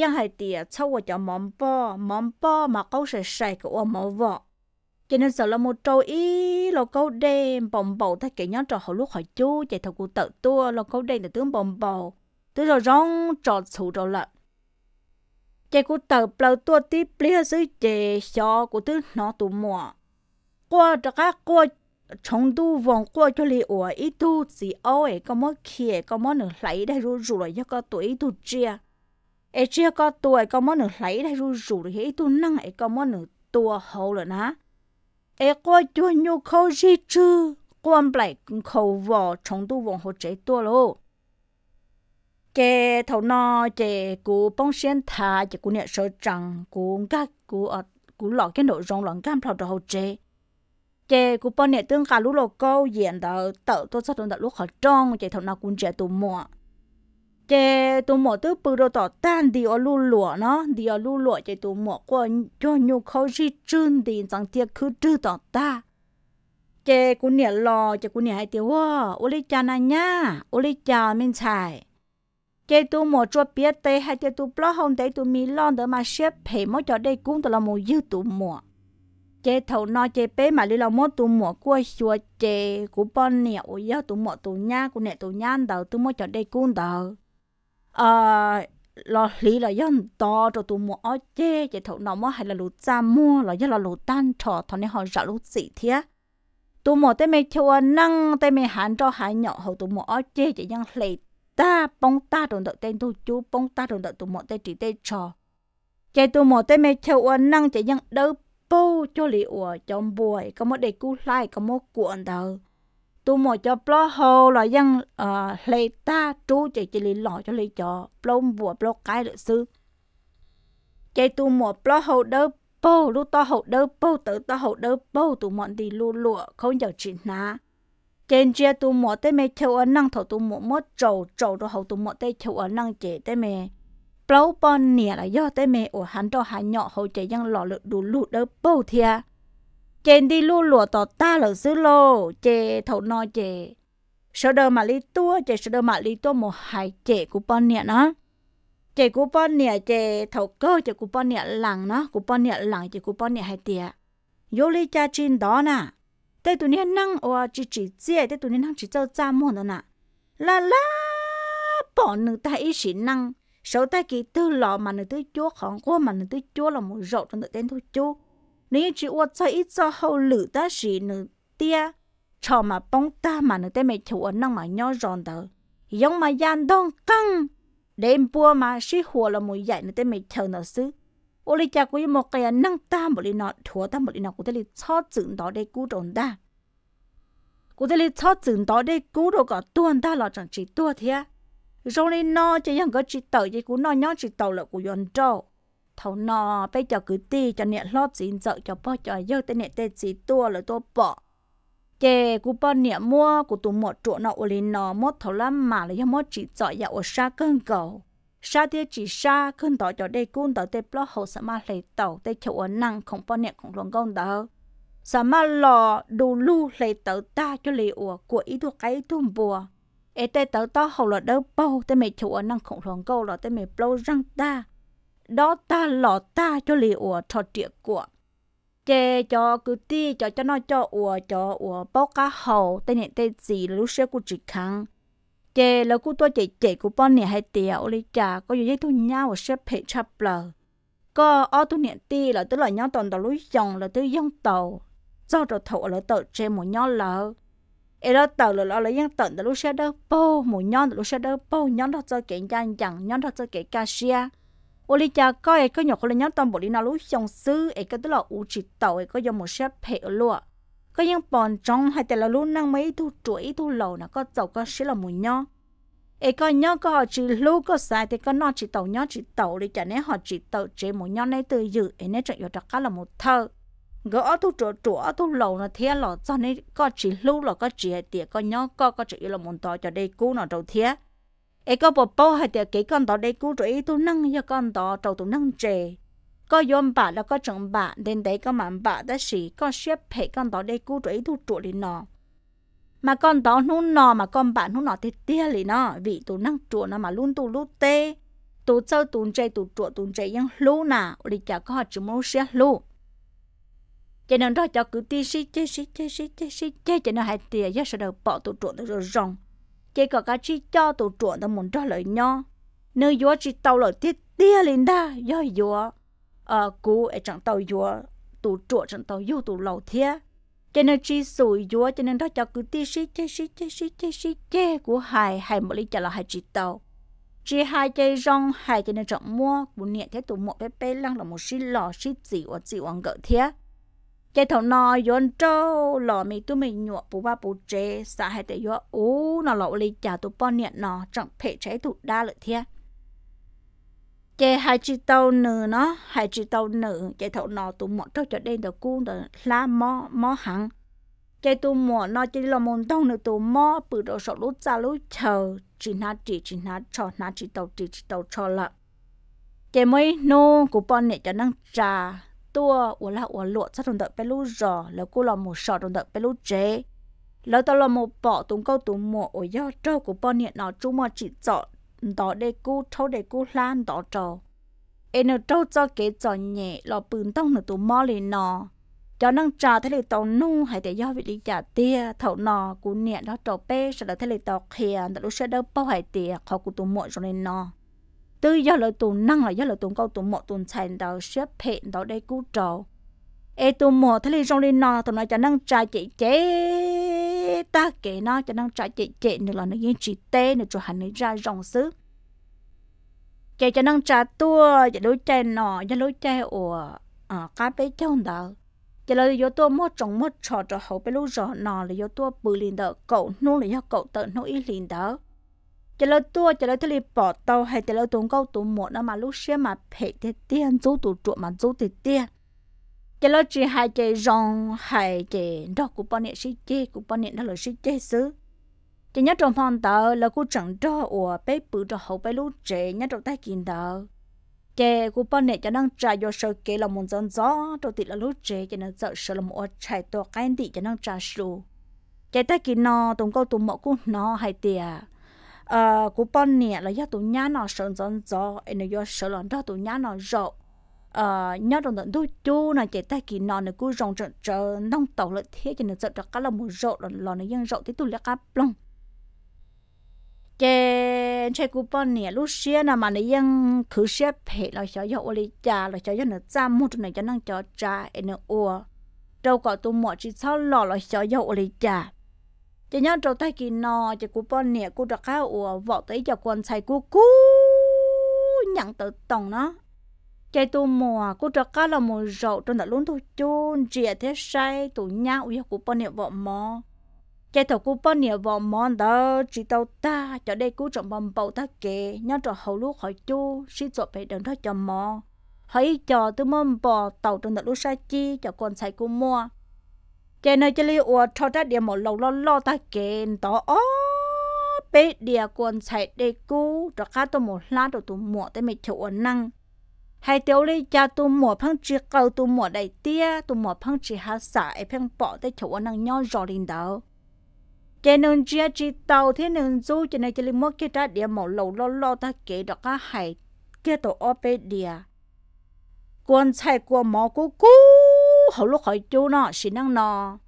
yang hai tia sau qua cho món bò món bò mà câu sẽ sài của ủa món vợ cho nên sợ là một trâu ý là câu đêm bồng bầu ta kể nhớ trò hồi lúc hỏi chú chạy thật của tờ tua là câu đêm là tướng bồng bầu tướng rồi rong trò sụ trò lợn chế cụ tờ bầu tua tí bli hơ sư chế xó cụ tư nó tù mùa. Qua trả cá qua chống tu vòng qua cho lì ủa ý tu gì ô ấy có mơ kia có mơ nửa lấy đây rù rù lại cho có tuổi ý tu chia. Ê chia có tuổi có mơ nửa lấy đây rù rù rồi ý tu năng ấy có mơ nửa tua hậu rồi ná. Ê qua chua nhu khâu gì chứ quan lại khâu vò chống tu vòng hồ chế tua lô cái thầu nó chế cú bông xuyên thả chế cú nhẹ sơ trăng cú gác cú ở cú lọ cái nội rong lỏng cam thầu đầu chế chế cú bông nhẹ tương cả lúc lô câu diện đó tợ tôi sắp đón lúc khỏi trong chế thầu nó cũng chế tụ mùa chế tụ mùa tứ bự đồ tỏ tan đi ở lu lụa nó đi ở lu lụa chế tụ mùa qua cho nhu khâu di trơn đi rằng tiếc cứ trư tỏ ta chế cú nhẹ lò chế cú nhẹ hay tiêu ô ô lý cha na nhá ô cha mình chạy chế tu một chỗ biết tê hay chế tu blog không để tu mi lon để mà xếp phê mỗi cho đây cũng tự là một dư tu mùa chế thầu no chế bé mà lý là mỗi tu mùa qua xua chế của bò nẹo ôi giờ tu mùa tu nha của nè tu nha đầu tu mỗi chỗ đây cũng đầu ờ lo lý là dân to cho tu mùa ở chế chế thầu nó mỗi hay là lụt ra mua là do là lụt tan trò thằng này họ rõ lụt gì thế tu mùa tê mê chua năng tê mê hàn cho hai nhỏ hậu tu mùa ở chế chế dân lệ ta bông ta đồng đợi tên tu chú bông ta đồng đợi tụ mọ tên chỉ tên trò chạy tụ mọ tên mẹ theo ở năng chạy nhận đỡ bô cho lì ủa trong buổi có một đầy cú lại có một cuộn đầu tụ mọ cho bó hồ là dân ờ lê ta chú chạy chỉ lì lọ cho lì cho plông bùa plông cái lợi sư chạy tụ mọ bó hồ đỡ bô lúc to hồ đỡ bô tử to hồ đỡ bô tụ mọ đi lù lụa không giờ chỉ ná trên chia tu mỏ tới mẹ chịu ở năng thầu tu mỏ mất trầu trầu đồ hậu tu mỏ tới chịu ở năng chế tới mẹ bao bon nè là do tới mẹ ở hắn đồ hắn nhỏ hậu chế ยัง lọ lực đủ lụt đỡ bao thia trên đi lu lụa tỏ ta lỡ xứ lô chế thầu no chế sợ đờ mà li tua chế sợ đờ mà li tua một hai chế của bon nè nó chế của bon nè chế thầu cơ chế của bon nè lằng nó của bon nè lằng chế của bon nè hai tia vô li cha chín đó nè tê tụi nên năng ở chỉ chỉ chia tê tụi nên năng chỉ cho cha mua nữa nè la la bỏ nữ ta ý chỉ năng số ta kỳ tư lọ mà nữ tư chúa khổng qua mà nữ tư chúa là một rộng trong tự tên thôi chú nếu chỉ uất cho ít cho hậu lử ta sĩ nữ tia cho mà bóng ta mà nữ tê mẹ chủ ấn năng mà nhỏ ròn tờ giống mà gian đông căng đêm bua mà sĩ hùa là một dạy nữ tê mẹ chờ nó xứ ô li cha cũng một cái năng ta một li nọ thua ta một li nọ cũng thế li cho chừng đó để cứu trốn ta cũng thế li cho chừng đó để cứu đồ cả tuôn ta là chẳng chỉ tua thế rồi li nọ chỉ những cái chỉ tàu chỉ cũng nọ nhớ chỉ tàu là của yon trâu thầu nọ bây giờ cứ ti cho nè lo chín sợ cho bao cho dơ tên nè tên chỉ tua là tua bỏ chè cú bao nè mua của tụ một chỗ nọ ô li nọ một thầu lắm mà lại do một chỉ sợ ya ở xa cơn cầu sa tiêu chỉ sa cơn tỏ cho đây cun tỏ tê block hậu sa ma lấy tàu tê chịu ở năng không bao nhiêu không luôn công đó, sa ma lò đủ lu lấy tàu ta cho lấy ủa của ý đồ cái tuôn bùa ê tê tàu to hậu là đâu bao tê mày chịu ở năng không luôn câu là tê mày blow răng ta đó ta lò ta cho lấy ủa trò chuyện của chê cho cứ ti cho cho nó cho ủa cho ủa bao cá hậu tê nhện tê gì lúc xưa cũng chỉ khăng chè là cô tôi chè chè của bọn này hay tiểu đi chả có gì tôi nhau ở xếp hệ chập lờ có ô tôi niệm ti là tôi là nhau toàn tàu lối dòng là tôi dòng tàu do rồi thổ là tàu chè một nhau lờ ở đó tàu là lo là dòng tàu là lúc xe đỡ bô một nhau là lúc xe đỡ bô nhau đó cho kẻ gian chẳng nhau đó cho kẻ ca xia ô lý có coi có nhọc là nhau toàn bộ đi nào lối dòng xứ, ấy có tôi là u chỉ tàu ấy có dòng một xếp hệ lụa ก็ยังปอนจ้องให้แต่ละรุ่นนั่งไม่ทูจุ๋ยทูเหล่านะก็เจ้าก็ชิละมุนย่อเอก็ย่อก็จีลูกก็สายแต่ก็นอจีเต่าย่อจีเต่าเลยจะเนี่ยหอจีเต่าเจมุนย่อในตัวยืดเอเนี่ยจะอยู่ตะก้าละมุดเธอก็เอาทุจุ๋จุ๋เอาทุเหล่านะเทียหล่อตอนนี้ก็จีลูกหล่อก็จีเตี๋ยก็ย่อก็ก็จะอยู่ละมุนต่อจะได้กู้หน่อเทียเอก็บอกป้อให้เตี๋ยกี่กันต่อได้กู้จุ๋ยตัวนั่งยากันต่อเจ้าตัวนั่งเจ có yom bà là có chồng bà đến đấy có mặn bà đó xỉ có xếp phải con đó đây cứu đấy thu trụ lên nó mà con đó nó nò mà con bạn nó nò thì tia lì nó vì tụ năng trụ nó mà luôn tụ lú tê tụ sau tụ chơi tụ trụ tụ chơi yang lú nà đi chả có họ chỉ xe lú cho nên đó cho cứ ti xí chê xí chê xí chê xí chê cho nên hai tia do sợ đầu bỏ tụ trụ nó rồi rong chê có cái chi cho tụ trụ nó muốn cho lời nho nơi vua chỉ tàu lời tiết tia lên da do vua ờ cú ở trong tàu dùa tụ trụ trong tàu dùa tụ lầu thia cho nên chi sủi dùa cho nên đó cho cứ ti xí chê xí chê xí chê xí chê của hài hài một lý cho là hài chỉ tàu chỉ hai chơi rong hai cho nên trọng mua của niệm thế tụ một bé bé lăng là một xí lò xí dị ở dị ở gỡ thia chơi thầu nò yon trâu lò mì tu mì nhụa bù ba bù chê xã hai tệ dùa ú nó lò lý trả tụ bò niệm nò trọng phê trái tụ đa lợi thia chế hai chữ tàu nữ nó hai chữ tàu nữ chế thầu nó tụ một trâu cho đen được cuốn được lá mò mò hẳn chế tụ một nó chỉ là một tàu nữ tụ mò bự đồ sọ lú ra lú chờ chỉ nó chỉ chỉ nó cho nó chỉ tàu chỉ chỉ tàu cho lợ chế mới nô của bọn này cho năng trà tua ủa là ủa lụa sát đồng đợi bé lú rò là cô là một sọ đồng đợi bé lú chế lỡ tao là một bỏ tụng câu tụng mùa ở do trâu của bọn này nó chung mà chỉ chọn đó để cú thâu để cú lan đó trò em nó trâu cho kế cho nhẹ lò bừng tông nửa tụ mò lên nò. cho năng trà thế là tàu nu hay để do vị lý trả tia thầu nọ cú nhẹ đó trò pe sợ là thế là tàu khìa đã lúc sẽ đâu bao hải tia khó cú tụ mọ cho nên nò. tư do lời tụ năng là do lời tụ câu tụ mọ tụ chèn đó xếp hẹn đó đây cú trò em tụ mọ thế là trong lên nọ tụ nói cho năng trà chị chế chế ta kể nó cho nó trả chế chế nữa là nó yên chỉ tê nữa cho hắn nó ra rong xứ chế cho nó trả tua chế lối chế nọ cho lối chế ủa à cá bé trong đó cho là do tua mua trồng mua trò cho hậu bé lối rõ nọ là do tua bự liền đó cậu nô là do cậu tự nô ý liền đó cho là tua cho là thế là bỏ tàu hay cho là tuồng câu tuồng một nó mà lối xe mà phải thế tiền chú tụ trụ mà chú thì tiền chỉ lo chỉ hai chị rong hai chị đó của bao nhiêu sĩ chế của bao nhiêu đó là sĩ chế xứ chỉ nhớ trong phòng tờ là cô chẳng đó ở bé bự đó hậu bé lú trẻ nhớ trong tay kiện tờ chị của bao nhiêu cho đang trả do sợ kể là một dân gió trong tị là lú trẻ cho nên sợ sợ là một chạy to cái tị cho đang trả sù chị tay kiện nó tụng câu tụng mọ cũng nó hai tiề ờ của bao nhiêu là do tụng nhá nó sợ dân gió nên do sợ là do tụng nhá nó rộng ờ nhớ đồng tận đôi chú là chạy tay kỳ nọ này cứ rong trợn chờ nông tàu lợi thế cho nên sợ các là một rộ là lò này dân rộ thế tôi lấy cá plong chè chạy cú bọn nè lúc xưa là mà này dân cứ xưa phải là cho dậu lấy trà là cho dân nó ra một chỗ này cho năng cho trà nó ua đâu có tụi mọi chỉ sao lò là cho dậu lấy trà chỉ nhớ trâu tay kỳ nọ chỉ cú bọn nè cú đặt cá ua vợ tới giờ còn chạy cú cú nhận tự tòng nó chạy tù mò cô trọ cá là mò rậu trong đã luôn thôi chôn chìa thế say tù nhá uy của bọn nè vợ mò chạy thầu của bọn nè vợ mò đó chỉ tàu ta cho đây cứu trọng bầm bầu ta kề nhau trọ hầu lúc hỏi chú xin chọn phải đừng thôi cho mò hãy cho tôi mâm bò tàu trong đã luôn say chi cho con say của mò chạy nơi chơi ủa cho ta điểm một lầu lo lo ta kề tỏ ó bé đìa con say đây cứu trọ cá tôi một lát rồi tù mò tới mình chịu năng hai tiêu lý cha tu mùa phăng chỉ cầu tu mùa đại tia tu mùa phăng chỉ hạ xả ai phăng bỏ tới chỗ năng nhau rõ lên đâu cho nương chia chỉ tàu thế nương du cho nên cho nên mất cái trả địa mẫu lầu lo lo ta kể đó cả hai kia tổ ở bên địa quan sai qua mỏ của cú hậu lúc hỏi chú nó xin năng nó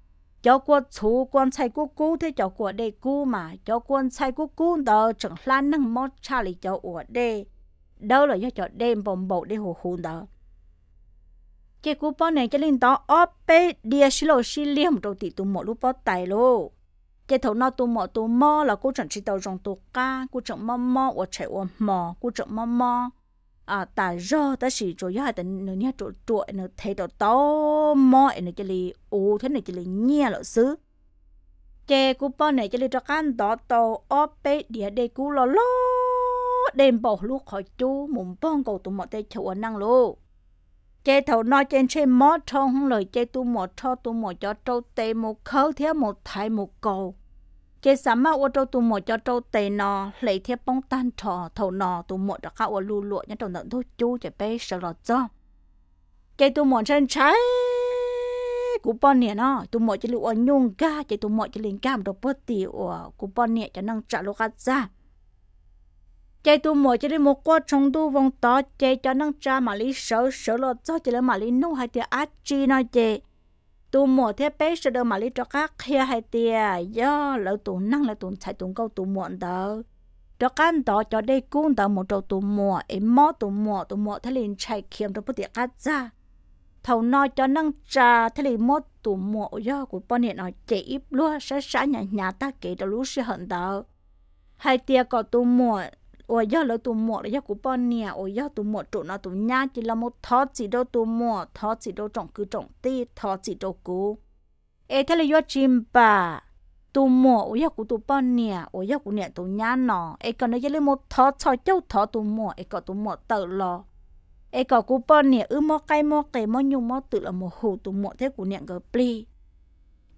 cho qua chú quan sai của cú thế cho của đây cú mà cho quan sai của cú đó chẳng lan năng mất cha lý cho ở đây đâu là do cho đem bom bộ để hồ hồn đó cái cú bó này cho linh đó óp bê đia xí lộ xí liêm rồi thì tụ mọ lúc bó tài lô cái thầu nó tụ mọ tụ mò là cô chuẩn chỉ tàu trong tụ ca cô chuẩn mò mò ở chạy ở mò cô chuẩn mò mò à ta do ta xì rồi do hai tình nữa nhá chỗ trụ nữa thấy tàu to mò nữa cái lì ô thế này cái li nhia lộ xứ cái cú bó này cho li cho can đó tàu óp bê đia đây cú lo lo đêm bỏ lúc khỏi chú mùng bông cầu tụ một tay chùa năng lô chế thầu nói trên trên mót trong không lời chế tu một cho tu một cho trâu tê một khâu thế một thai một cầu chế sắm mà ô trâu tu một cho trâu tê nò lấy thế bông tan trò thầu nọ tu một đã khao lù lụa nhá trâu nợ thôi chú chế bê sợ lọt cho chế tu một trên trái cú bọn nè nó tụi mọt chỉ lưu ở nhung ga chỉ tụi mọt chỉ lên cam đồ bớt tiểu của cú bọn nè cho năng trả lô gạt ra chạy tu mò chạy đi một quả trong tu vòng to chạy cho năng cha mà lý sợ sợ lo cho chạy là mà lý nô hay tiệt ác chi nói chạy tu mò thế bé sợ đâu mà lý cho các kia hay tiệt do lỡ tu năng là tu chạy tu câu tu muộn đó cho căn đó cho đây cũng đó một trâu tu mò em mò tu mò tu mò thế liền chạy kiếm cho bút tiệt cắt ra thầu nói cho năng trà thế liền mò tu mò do của bọn hiện nói chạy ít luôn sẽ xã nhà nhà ta kể cho lũ sẽ hận đó hay tia có tu mò ủa do lỡ tụ mỏ là do của bọn nè ủa do tụ mỏ chỗ nó tụ nhá chỉ là một thọ chỉ đâu tụ mỏ thọ chỉ đâu trồng cứ trồng ti thọ chỉ đâu cú ê thế là do chim bà tụ mỏ ủa do của tụ bọn nè ủa do của nè tụ nhá nọ ê còn nó là một thọ cho cháu thọ tụ mỏ ê còn tụ mỏ tự lo ê còn của bọn nè ư mọ cây mọ cây mọ nhung mọ tự là một hồ tụ mỏ thế của nè gờ pli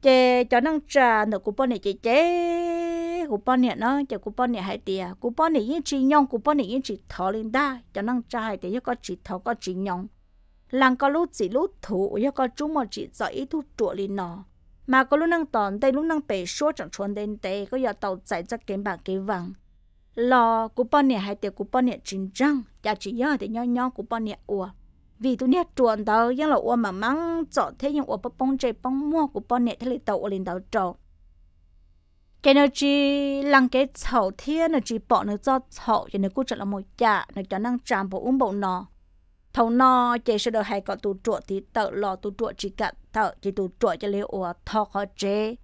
chế cho năng trà nữa của bọn nè chế chế coupon nè nó cho nè này hay tiền coupon nè yên chỉ nhong coupon này yên chỉ thọ lên đa cho năng trai thì có chỉ thọ có chỉ nhong làng có lúc chỉ lúc thủ yêu có chú mà chỉ giỏi ít thu trụ lên nó mà có lúc năng tòn đây lúc năng bể số chẳng chuẩn đến tê có giờ tàu chạy ra kiếm bạc kiếm vàng lo lò nè này hay tiền coupon nè chính răng chả chỉ nhớ thì nhon nhon coupon nè ủa vì tôi nè chuẩn tàu nhưng là ủa mà mắng chọn thế nhưng ủa bông chơi bông mua coupon này thế là tàu lên tàu trộn cái nó chỉ lăng cái chậu thiên nó chỉ bỏ nó cho chậu cho nó cũng chỉ là một chả dạ, nó cho năng tràn bộ uống bộ nó thầu nó chỉ sẽ được hai có tụ chuột thì tự lo tụ chuột chỉ cả tự chỉ tụ chuột cho lấy ủa thọ họ chế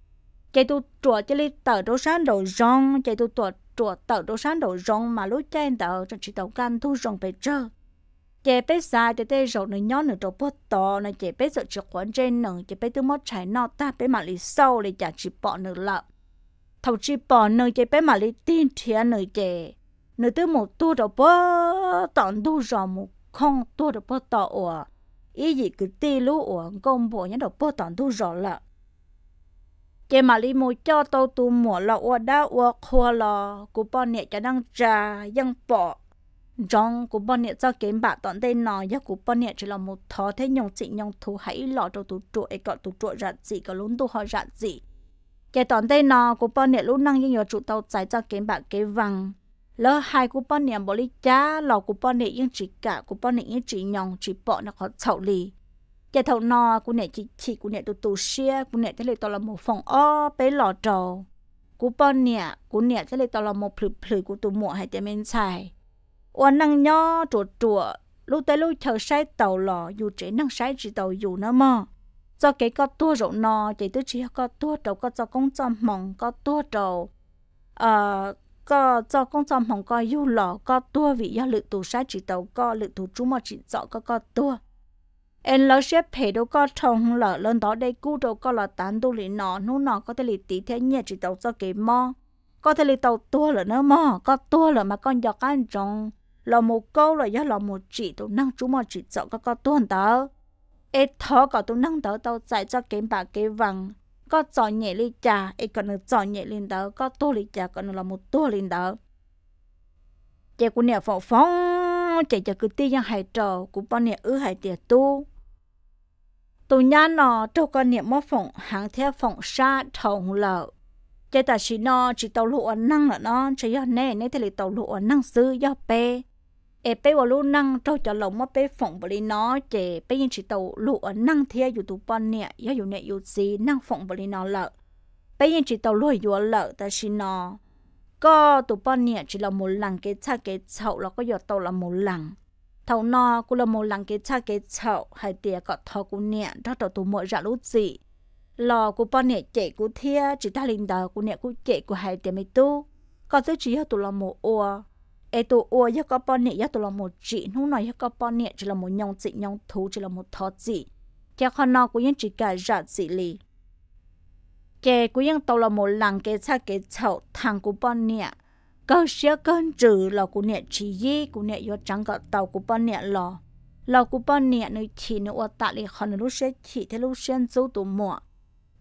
chỉ tụ chuột cho lấy tự đồ sáng đồ rong chỉ tụ chuột chuột tự đồ sáng đồ rong mà lúc trên tự cho chỉ tàu can thu rong về chơi chỉ bé xa chỉ tê rộng nó nhón nó trộn bớt to nó chỉ bé sợ chỉ quấn trên nó chỉ bé từ mót chảy nó ta bé mà lì sâu để chả chỉ bỏ nó lợn thầu chi bỏ nơi chế bé mà lấy tin thia nơi chế nơi tới một tu đầu bơ tọn tu rò một không tu đầu bơ tọ ủa ý gì cứ ti lú ủa công bộ nhá đầu bơ tọn tu rò lợ chế mà lấy một cho tàu tu mùa lọ ủa đã ủa khua lọ cụ bò nẹ cho đang trà dân bỏ trong cụ bò nẹ cho kiếm bạc tọn tên nó nhá cụ bò nẹ chỉ là một thó thế nhông chị nhông thú hãy lọ cho tu trụ ấy gọi tu trụ rạt gì có lún tu họ rạt gì cái tòn tây nó cũng bao nè lúc năng nhiều chủ tàu chạy cho kiếm bạc cái vàng lỡ hai cũng bao nè bỏ đi cha lò cũng bao nè yên chỉ cả cũng bao nè yên chỉ nhong chỉ bỏ nó khó chậu lì cái thầu nó cũng nè chỉ chỉ cũng nè tụ tụ xia cũng nhiêu thế này tao là một phòng o bé lò trầu cũng bao nè cũng nè thế này tao là một phử phử của tụ mùa hay tiền men xài ôn năng nho chuột chuột lúc tới lúc chờ sai tàu lò dù chỉ năng sai chỉ tàu dù nữa mà cho cái có tua rổ nò chỉ tôi chỉ có tua trầu có cho công cho mỏng có tua trầu ờ có cho công cho mỏng có yêu lò có tua vị do lự tù sát chỉ tàu có lự tù chú mà chỉ dọ có có tua em lỡ xếp phê đâu có trồng lỡ lên đó đây cú đâu có là tán tu lì nọ nú nọ có thể lì tí thế nhẹ chỉ tàu cho cái mò có thể lì tàu tua lỡ nữa mò có tua lỡ mà con giọt ăn trồng lò một câu là do lò một chỉ tàu năng chú mà chỉ dọ có có tua tao ai thọ có tu nâng đỡ tao chạy cho kiếm bà cái vàng có cho nhẹ lên trà ai còn được cho nhẹ lên đỡ, có tô lên trà còn là một tô lên đỡ. chạy của nhà phò phong chạy cho cứ tiếc hải trò của bọn nhà ư hải tiệt tu tụi nhà nó trâu con nhà mò phòng hàng theo phòng xa thòng lợ chạy ta chỉ nó chỉ tàu lụa năng là nó chạy do nè nè thì tàu lụa năng sư do pe เอเปวลูนั่งเจ้าจะหลงมาไปฝงบริน้อเจไปยินชิตาลูนั่งเทียอยู่ตุปอนเนี่ยยาอยู่เนี่ยอยู่ซีนั่งฝงบริน้อละไปยินชิตาลูอยู่ละแต่ชินอก็ตุปอนเนี่ยชิละมุลังเกชาเกชาเราก็ยอดโตละมุลังเท่านอกูละมุลังเกชาเกชาให้เตียก็ทอกูเนี่ยถ้าตัวตุมอจะรู้จีลอกูปอนเนี่ยเจกูเทียจิตาลินดากูเนี่ยกูเจกูให้เตียไม่ตู้ก็ซื้อจีให้ตุละมุอัว ai tụ ua yêu có bọn nè yêu tụ là một chị nu nói yêu có bọn nè chỉ là một nhông chị nhông thú chỉ là một thọ chị cái con nào cũng yên chỉ cả rạ chị lì kẻ cũng yên tụ là một lần kẻ cha kẻ chậu thằng của bọn nè cơ sẽ cơn chữ là của nè chỉ gì của nè yêu trắng gọt tàu của bọn nè lò lò của bọn nè nơi chỉ nữa ua tạ lì họ lúc sẽ chỉ thế lúc sẽ dấu tụ mỏ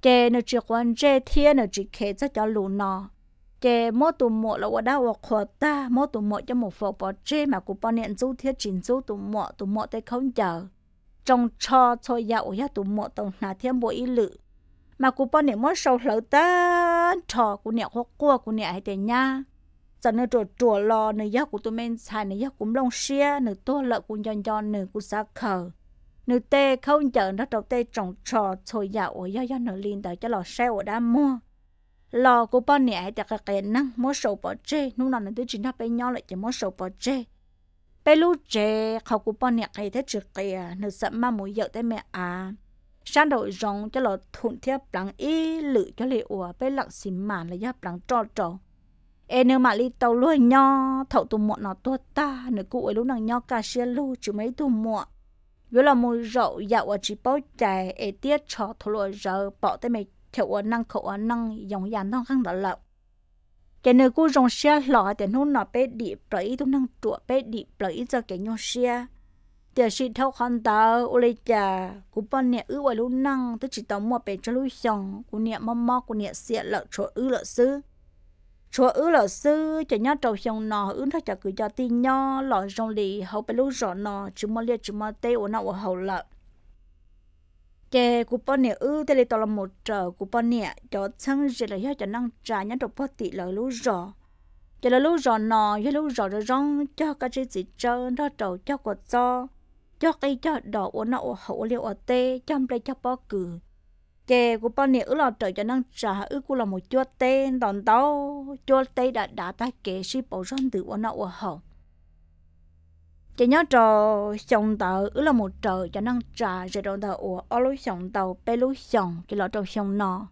kẻ nơi chỉ quan chế thiên nơi chỉ kẻ cho cho lù nó chế mô tụ mộ là quả đa hoặc khó ta mô tụ mộ cho một phổ bỏ chế mà cụ bỏ niệm chú thiết chính chú tụ mộ tụ mộ tới không chờ trong cho cho dạo ya tụ mộ tổng là thêm bộ ý lự mà cụ bỏ niệm mô sâu lỡ ta trò cụ niệm hoặc cua cụ niệm hay tiền nha giờ nơi trò trò lò nửa ya cụ tụ men xài nửa ya cũng lông xia nửa tô lợ cụ nhon nhon nửa cụ xa khờ nửa tê không chờ nó trò tê trong trò cho dạo ya ya nửa liên tới cho lò xe ở đa mua lò của bọn nè thì cái cái năng mỗi sầu bỏ chê nung nào nó tới chính nó bên nhau lại chỉ mỗi sầu bỏ chê bé lúc chê khâu của bọn nè cái thế chữ kìa nó sợ mà mũi dậu tới mẹ à sáng đầu rong cho lò thụn theo bằng y lự cho lì ủa bé lặng xìm màn là giáp bằng trò trò em nếu mà đi tàu luôn nho thậu tụm muộn nó tua ta nửa cụ ấy lúc nào nho cà xia lu chứ mấy tụm muộn với là mùi rậu dạo ở chỉ bao chạy ê tiết cho thua lùa rờ bỏ tới mày thiệu ở năng khẩu ở năng dòng dàn thong khăn đó lậu cái nơi cô rong xe lọ thì nó nó bé đi bảy tôi năng trụ bé đi bảy cho cái nhau xe thì sự thâu khăn tờ ô lê cha cô bọn nè ư vậy lúc năng tôi chỉ tao mua bé cho lúc xong cô nè mò mò cô nè xe lợ chỗ ư lợ sư chỗ ư lợ sư cho nhá trâu xong nọ ư nó cho cứ cho tin nhau lọ rong lì hậu bé lúc rõ nọ chứ mò liệt chứ mò tê ô nào ô hậu lợ chế coupon nè ư ừ, thế này tao là một trở coupon nè cho sang chế là cho năng trả nhá đồ phát tỷ lời lú rõ cho là lú rõ nò cho lú rõ rồi rong cho cái chế gì chơi đó trầu cho quạt cho cho cái cho đỏ ô nọ ô hậu liệu ô tê trong đây cho bao cử chế coupon nè ư ừ, là trở cho năng trả ư ừ, cũng là một chua tê đòn tao chua tê đã đã ta kể ship bảo rong từ ô nọ ô hậu chỉ nhớ trò sòng tàu ứ là một trò cho năng trà rồi đồ tàu ủa ở lối sòng tàu bê lối sòng chỉ lọ trò sòng nọ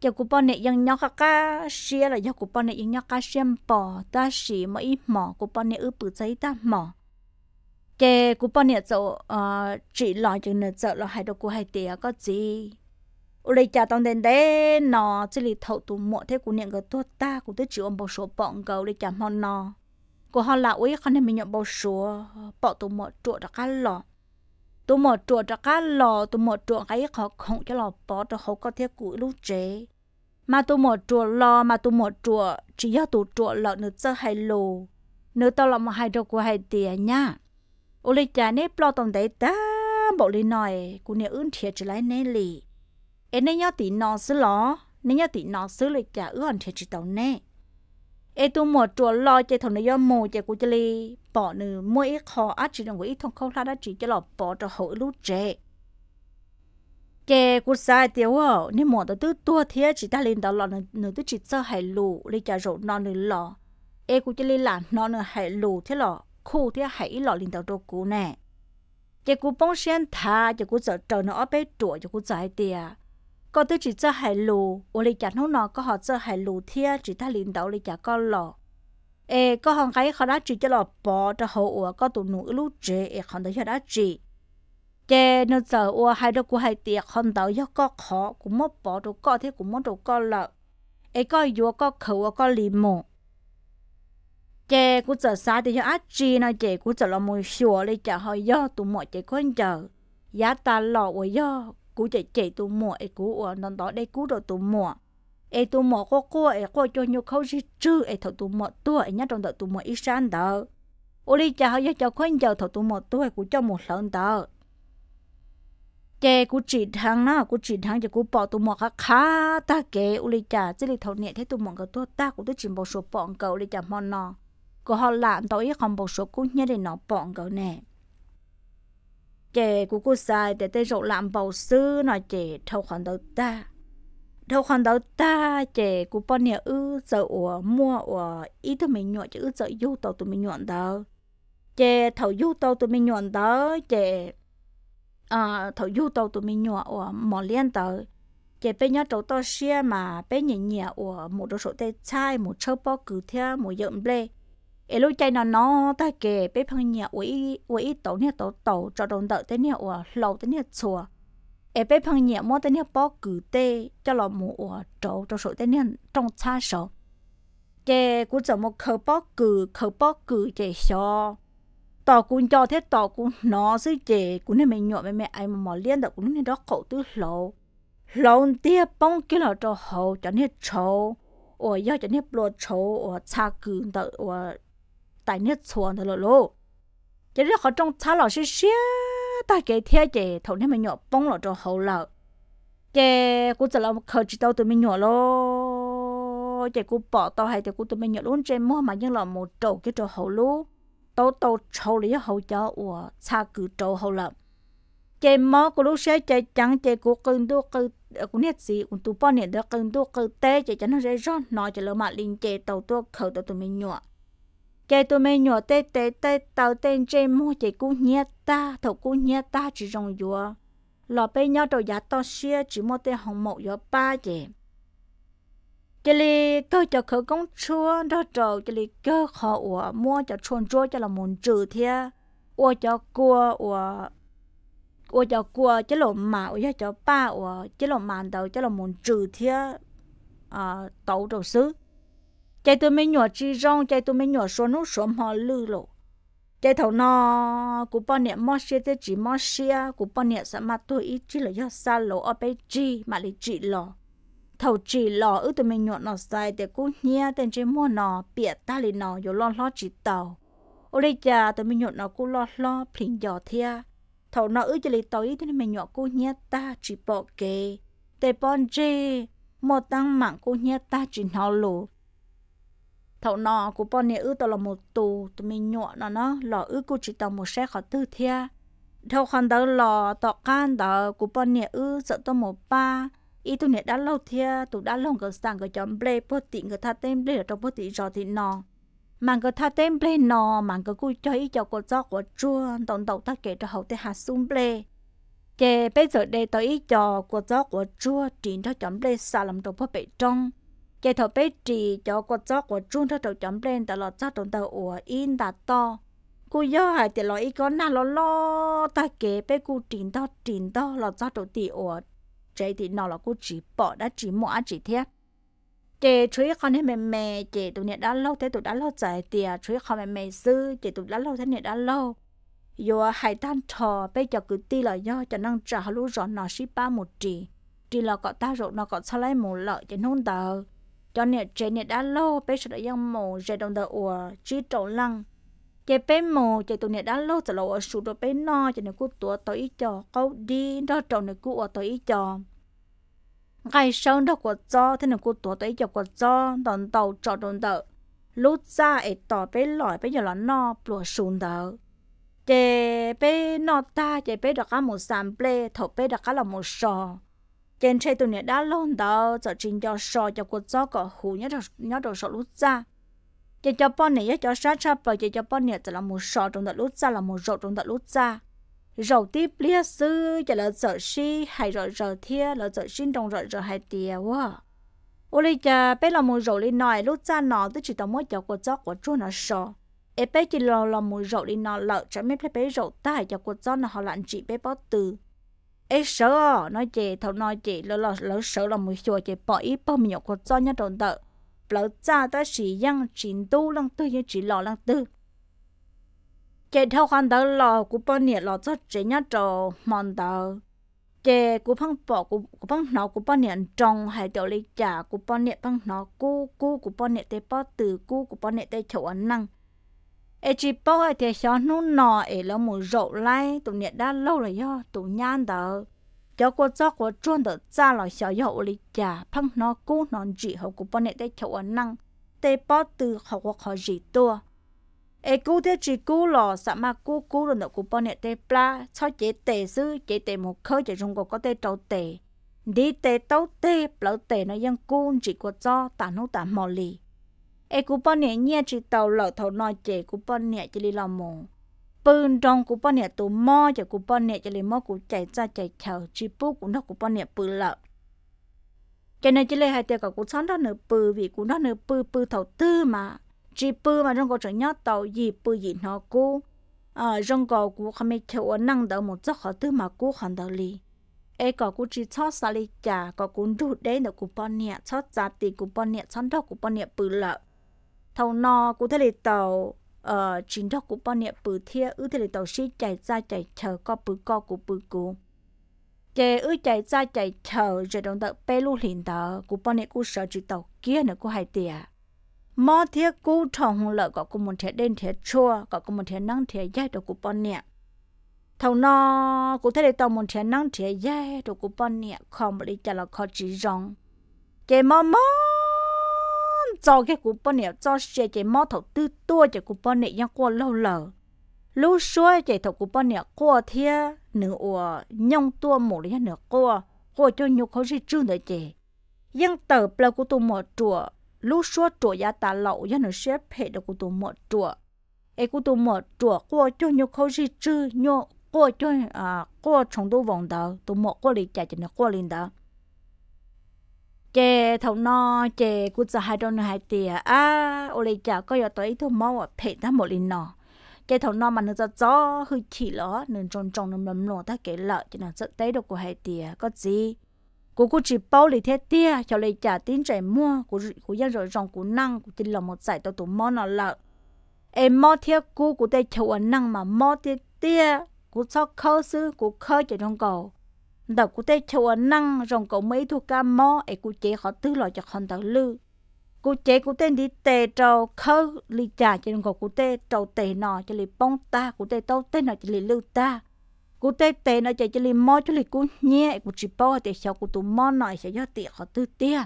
cho cụ bọn này dân nhau cá xia là cho cụ bọn này dân nhau cá xem bò ta xì mà ít mỏ cụ bọn này ứ bự giấy ta mỏ ờ, chỉ cụ bọn này chỗ chỉ lọ chừng nữa chỗ là hai đồ cụ hai tía có gì ở đây cha tông đến đấy nọ chỉ là thầu tụ mọ thế cụ niệm gật tuốt ta cụ tới chịu ông bầu số bọn cầu để chạm hòn nọ cô họ là ấy khăn này mình nhận bao số bỏ tụ mọ chuột ra cá lò tụ mọ chuột ra cá lò tụ mọ chuột cái họ không cho lò bỏ cho họ có thể cứu lũ trẻ mà tụ mọ chuột lò mà tụ mọ chuột chỉ do tụ chuột lợn nữa chơi hay lù nữa tao là mà hay đâu của hay tiền nha ô lê cha nếp lo tầm đấy ta bộ lì nói của nè ưng thiệt chỉ lấy nè lì em nè nhớ tí nó xứ lò nè nhớ tí nó xứ lì cha ưng thiệt chỉ tàu nè ai tu mò chùa lo chơi thằng này do mồ chơi của bỏ nửa mỗi ít khó á chỉ đồng ít thông không ra đã chỉ cho lọ bỏ cho hậu lú trẻ chè của sai tiêu ở nên mò tao tứ thế chỉ ta lên tao lọ nửa tứ chỉ sơ hải lù lấy chả rượu non nửa lọ ai của chơi là non nửa hải lù thế lọ khu thế hải lọ lên tao đâu cú nè chè của bông sen thà chè của sợ trời nó ở bên chùa chè của sai tiêu có tôi chỉ cho hải lù ô lì chả không nó có họ cho hải lù thia chỉ ta liền đầu lì chả có lò ê có hàng cái họ đã chỉ cho lò bỏ cho họ ủa có tụ nụ lú chế ê họ đã cho đã chỉ chế nó giờ ủa hai đứa của hai tiệc họ đầu cho có khó cũng mất bỏ đồ có thế cũng mất đồ có lợ ê có yếu có khẩu có lì mồ chế cũng giờ sáng thì cho ác chi nó chế cũng giờ là mùi xùa lì chả họ do tụ mọi chế con giờ giá ta lò ủa do cú chạy chạy tụ mùa ấy cú ở nón đó đây cú rồi tụ mùa ấy tụ mùa có cô ấy cô cho nhiều khâu gì chứ ấy thầu tụ mùa tuổi ấy nhát trong đó tụ mùa ít sáng đó ô li chào giờ chào khuyên chào thầu tụ mùa tuổi cú cho một lần đó chè cú chỉ thằng nó cú chỉ thằng cho cú bỏ tụ mùa khá khá ta kể ô li chào chỉ đi thầu nhẹ thấy tụ mùa cái tua ta cú tôi chỉ bỏ số bọn cậu li chào mòn nó cô họ làm tối không bỏ số cú nhớ để nó bọn cậu nè chè của cô sai để tên rộ làm bầu sư nói chè thâu khoản đầu ta thâu khoản đầu ta chè của bọn nhà ư sợ ủa mua ủa ý tụi mình nhọn chữ sợ yêu tàu tụi mình nhọn đó chè thâu yêu tàu tụi mình nhọn đó chè à ờ, thâu yêu tàu tụi mình nhọn ủa mỏ liên tờ chè bé nhớ trâu to xe mà bé nhẹ nhẹ ủa một đồ số tay chai một chơ bó cử theo một dậm bê ê lúc chạy nó nó ta kể bé phong nhà ủy ủy tổ nhà tổ tổ cho đồng đợi tới nhà ở lâu tới nhà chùa ê bé phong nhà mua tới nhà bó cử tê cho lò mù ở chỗ cho số tới nhà trong xa số cái cũng chỉ một khẩu bó cử khẩu bó cử chạy xó tỏ cũng cho thế tỏ cũng nó sư chạy cũng nên mình nhọ mẹ mẹ ai mà mò liên được cũng nên đó khổ tư lâu lâu tiếp bông kia là cho hậu cho nên trâu 我要叫你不落愁，我擦干的我 tại nước thật thôi lô chỉ là họ trông xa lò xí xí ta kể theo chị thầu nên mình nhỏ bông lò cho hậu lợ chị cũng chỉ là một khởi tao tụi mình nhỏ lô chị cũng bỏ tao hay chị cũng tụi mình nhỏ luôn trên mua mà nhưng là một trầu cái trầu hậu lú tao tao trầu lý hậu cho của xa cử trầu hậu lợ chị mò của lúc xe chị chẳng chị cũng cưng đu cưng cũng nét gì cũng tu bọn nét đó cưng đu cưng tê chị chẳng nó sẽ rót nói chị lỡ mạ linh chị tao tao khởi tụi mình nhỏ chạy tụi mình nhỏ tê tê tê tàu tên trên mua chạy cú nhé ta thầu cú nhé ta chỉ rong dùa lọ bê nhau đầu giá to xia chỉ mua tê hồng mộ dùa ba chạy chỉ lì cơ cho khởi công chúa đó trầu chỉ lì cơ họ ủa mua cho chuồn chúa cho là muốn trừ thia ủa cho cua ủa ủa cho cua chỉ lộ mà ủa cho ba ủa chỉ lộ màn đầu chỉ là muốn trừ thia à tẩu đầu xứ chạy tôi mới nhỏ chi rong chạy tôi mới nhỏ số nút số mò lư lộ chạy thầu nó cụ bao nhiêu mò xe thế chỉ mò xe cụ bao nhiêu sao mà tôi ít chỉ là do xa lộ ở bên chi mà lại chỉ lò thầu chỉ lò ư tôi mới nhỏ nó sai để cụ nhia tên chỉ mua nó bịa ta lì nó rồi lo lo chỉ tàu ô đây cha tôi mới nhỏ nó cụ lo lo phình giò thea thầu nó ư chỉ lấy tàu ít thì mới nhỏ cụ nhia ta chỉ bỏ kề để bọn chi một tăng mạng cụ nhia ta chỉ nó lù thầu nọ của bọn này ư tao là một tù tụi mình nhọ nó nó lò ư cô chỉ tao một xe khó tư thia theo khoản đó lò tọ can đó của bọn này ư sợ tao một ba ý tụi này đã lâu thia tụi đã lâu cái sang cái chấm ble bơ tịnh người thà tem ble trong bơ tịnh rồi thì nọ mang cái thà tem ble nọ mang cái cô cho ý cho cô cho của chua tổng đầu ta kể cho hậu thế hạt sung ble chè bây giờ đây tao ý cho cô cho của chua chỉ cho chấm ble xà làm trong bơ bể trong chế thọ bé trì cho quạt gió của trung thao trầu chấm lên tại lọ chắc trồng tàu ủa in đã to cô gió hải thì lọ y có na lọ lo ta kế bé cô trình to trình to lọ chắc trồng tì ủa chế thì nọ là cô chỉ bỏ đã chỉ mua chỉ thiết chế chuối con thế mẹ mẹ chế tụi này đã lâu thế tụi đã lâu giải tiền chuối con mẹ mẹ sư chế tụi đã lâu thế này đã lâu yo hải tan thò bây cho cứ ti là do cho năng trả lũ rõ nó ship ba một trì, trì là có ta rộ nó có sao lấy một lợi cho nôn tờ cho nên chế nên đã lâu bé sợ yang mồ chế đồng tờ ủa chỉ trầu lăng chế bé mồ chế tụi nên đã lâu sợ lâu sụt rồi bé no cho nên cô tuổi tôi ít cho câu đi đó trầu nên cô ủa tôi ý cho ngày sau đó của cho thế nên cô tuổi tôi ít cho của cho đồng tàu trầu đồng tờ lúc ra ấy tỏ bé lỏi bé giờ là no bùa sụn tờ chế bé no ta chế bé đặc cả một sàn ple thầu bé đặc cả là một sò trên chơi tụi này đã lôn đó cho trình cho sò cho cuộc gió có hủ nhớ đồ nhớ đồ sọ lút ra chỉ cho bọn này cho sát sát bởi chỉ cho bọn này chỉ là một sò trong đợt lút ra là một rậu trong đợt lút ra rậu tiếp lia sư chỉ là sợ si hay rồi rồi thia là sợ xin trong rồi rồi hay tiề quá ô lì cha bé là một rậu đi nói lút ra nó tức chỉ tao mới cho cuộc gió của chú nó sò, ép bé chỉ là là một rậu đi nói lợ chẳng biết bé rậu ta hay cho cuộc gió nó họ lặn chỉ bé bó từ ấy sợ à. nói chị thầu nói chị lỡ lỡ lỡ sợ là mùi chùa chị bỏ ít bỏ mình của cho nhau trộn tợ lỡ cha ta chỉ yang chín tu lăng tư như chỉ lò lăng tư chị theo khoan tớ lò của bao nhiêu lò cho chị nhau trộn mòn tờ chị của phăng bỏ của của phăng nó của bao nhiêu trồng hay tiểu lý trả của bao nhiêu phăng nó cu cu của bao nhiêu tê bỏ từ cu của bao nhiêu tê chậu năng ai chỉ bao thì xó nu nọ ai là một rậu lại tụi nhẹ đã lâu rồi do tụi nhan đó cho cô cho cô chuyên được ra là cho dậu lý chả phăng nó cú nó chỉ học của bọn nhẹ để chậu ăn năng tê bảo từ học hoặc họ gì tua ai cú thế chỉ cú lò sợ mà cú cú được nó của bọn nhẹ tê pla cho chế tê sư chế tê một khơi chế dùng có tê trâu tê đi tê tấu tê lỡ tê nó dân cú chỉ cô cho tàn nó tàn mò lì ai cú bao nhiêu nhia chỉ tàu lỡ thầu nói chè cú bao nhiêu chỉ đi làm mồ bưng trong cú bao nhiêu tụ mò chỉ cú bao nhiêu chỉ đi mò cú chạy ra chạy chờ chỉ bút cú nó cú bao nhiêu bự lợ cho nên chỉ lấy hai tiêu cả cú sáng đó nửa bự vì cú nó nửa bự bự thầu tư mà chỉ bự mà trong cú chọn nhát tàu gì bự gì nó cú à ờ, trong cú cú không biết chịu năng đỡ một giấc họ tư mà cú không đỡ li ai có cú chỉ cho xả li chả có cú đút đấy là cú bao nhiêu giá thì cú bao nhiêu sáng đó cú bao lợ thâu no cụ thể là tàu ờ chính thức của bọn niệm bự thia ư thế là tàu sĩ chạy ra chạy chờ có bự co của bự cụ chạy ư chạy ra chạy chờ rồi đồng tàu bê lu liền tàu của bọn niệm cụ sợ chữ tàu kia nữa của hai tia mò thia cụ thòng hùng lợi có cùng một thế đen thế chua có cùng một thế năng thế dây đồ của bọn niệm, thầu no cụ thể là tàu một thế năng thế dây đồ của bọn niệm không bị chạy là khó chỉ rong chạy mò mò cho cái cú bò này cho xe chạy mò thầu tư tua chạy cú bò này nhang qua lâu lờ lú xuôi chạy thầu cú bò này qua thia nửa ủa nhông tua một lý nửa qua qua cho nhục khó gì chưa nữa chạy nhưng tờ bla cú tu một chùa lú xuôi chùa gia tà lậu gia nửa xếp hệ được cú tu một chùa ấy cú tu một chùa qua cho nhục khó gì chưa nhục qua cho à qua trong tu vòng đầu tu một qua lý chạy chạy nửa qua liền đó chè thầu no chè cút giờ hai đôi hai tìa à ô lê chả có giờ tới thu mau à phe ta một lần nọ chè thầu no mà nó cho gió hư chỉ ló nên tròn tròn nó nằm nọ ta kể lợ cho nó rất tới đâu của hai tìa có gì cô cô chỉ bao lì thế tia cho lê chả tin chạy mua cô cô dân rồi rong cô năng cô tin là một giải tao tụ mò nó lợ em mò theo cô cô tay chầu à năng mà mò tia tia cô cho khâu sư cô khơi cho trong cầu đầu cụ tê chua năng rồng cậu mấy thu cam mò ấy cụ chế họ tư lo cho con tàu lư cụ chế cụ tê đi tê trâu khơ li trà cho nên cụ tê trâu tê nọ cho li bông ta cụ tê tâu tê nọ cho li lư ta cụ tê tê nọ cho li mò cho li cụ nhẹ cụ chỉ bao thì sao cụ tụ mò nọ sẽ do tê họ tư tê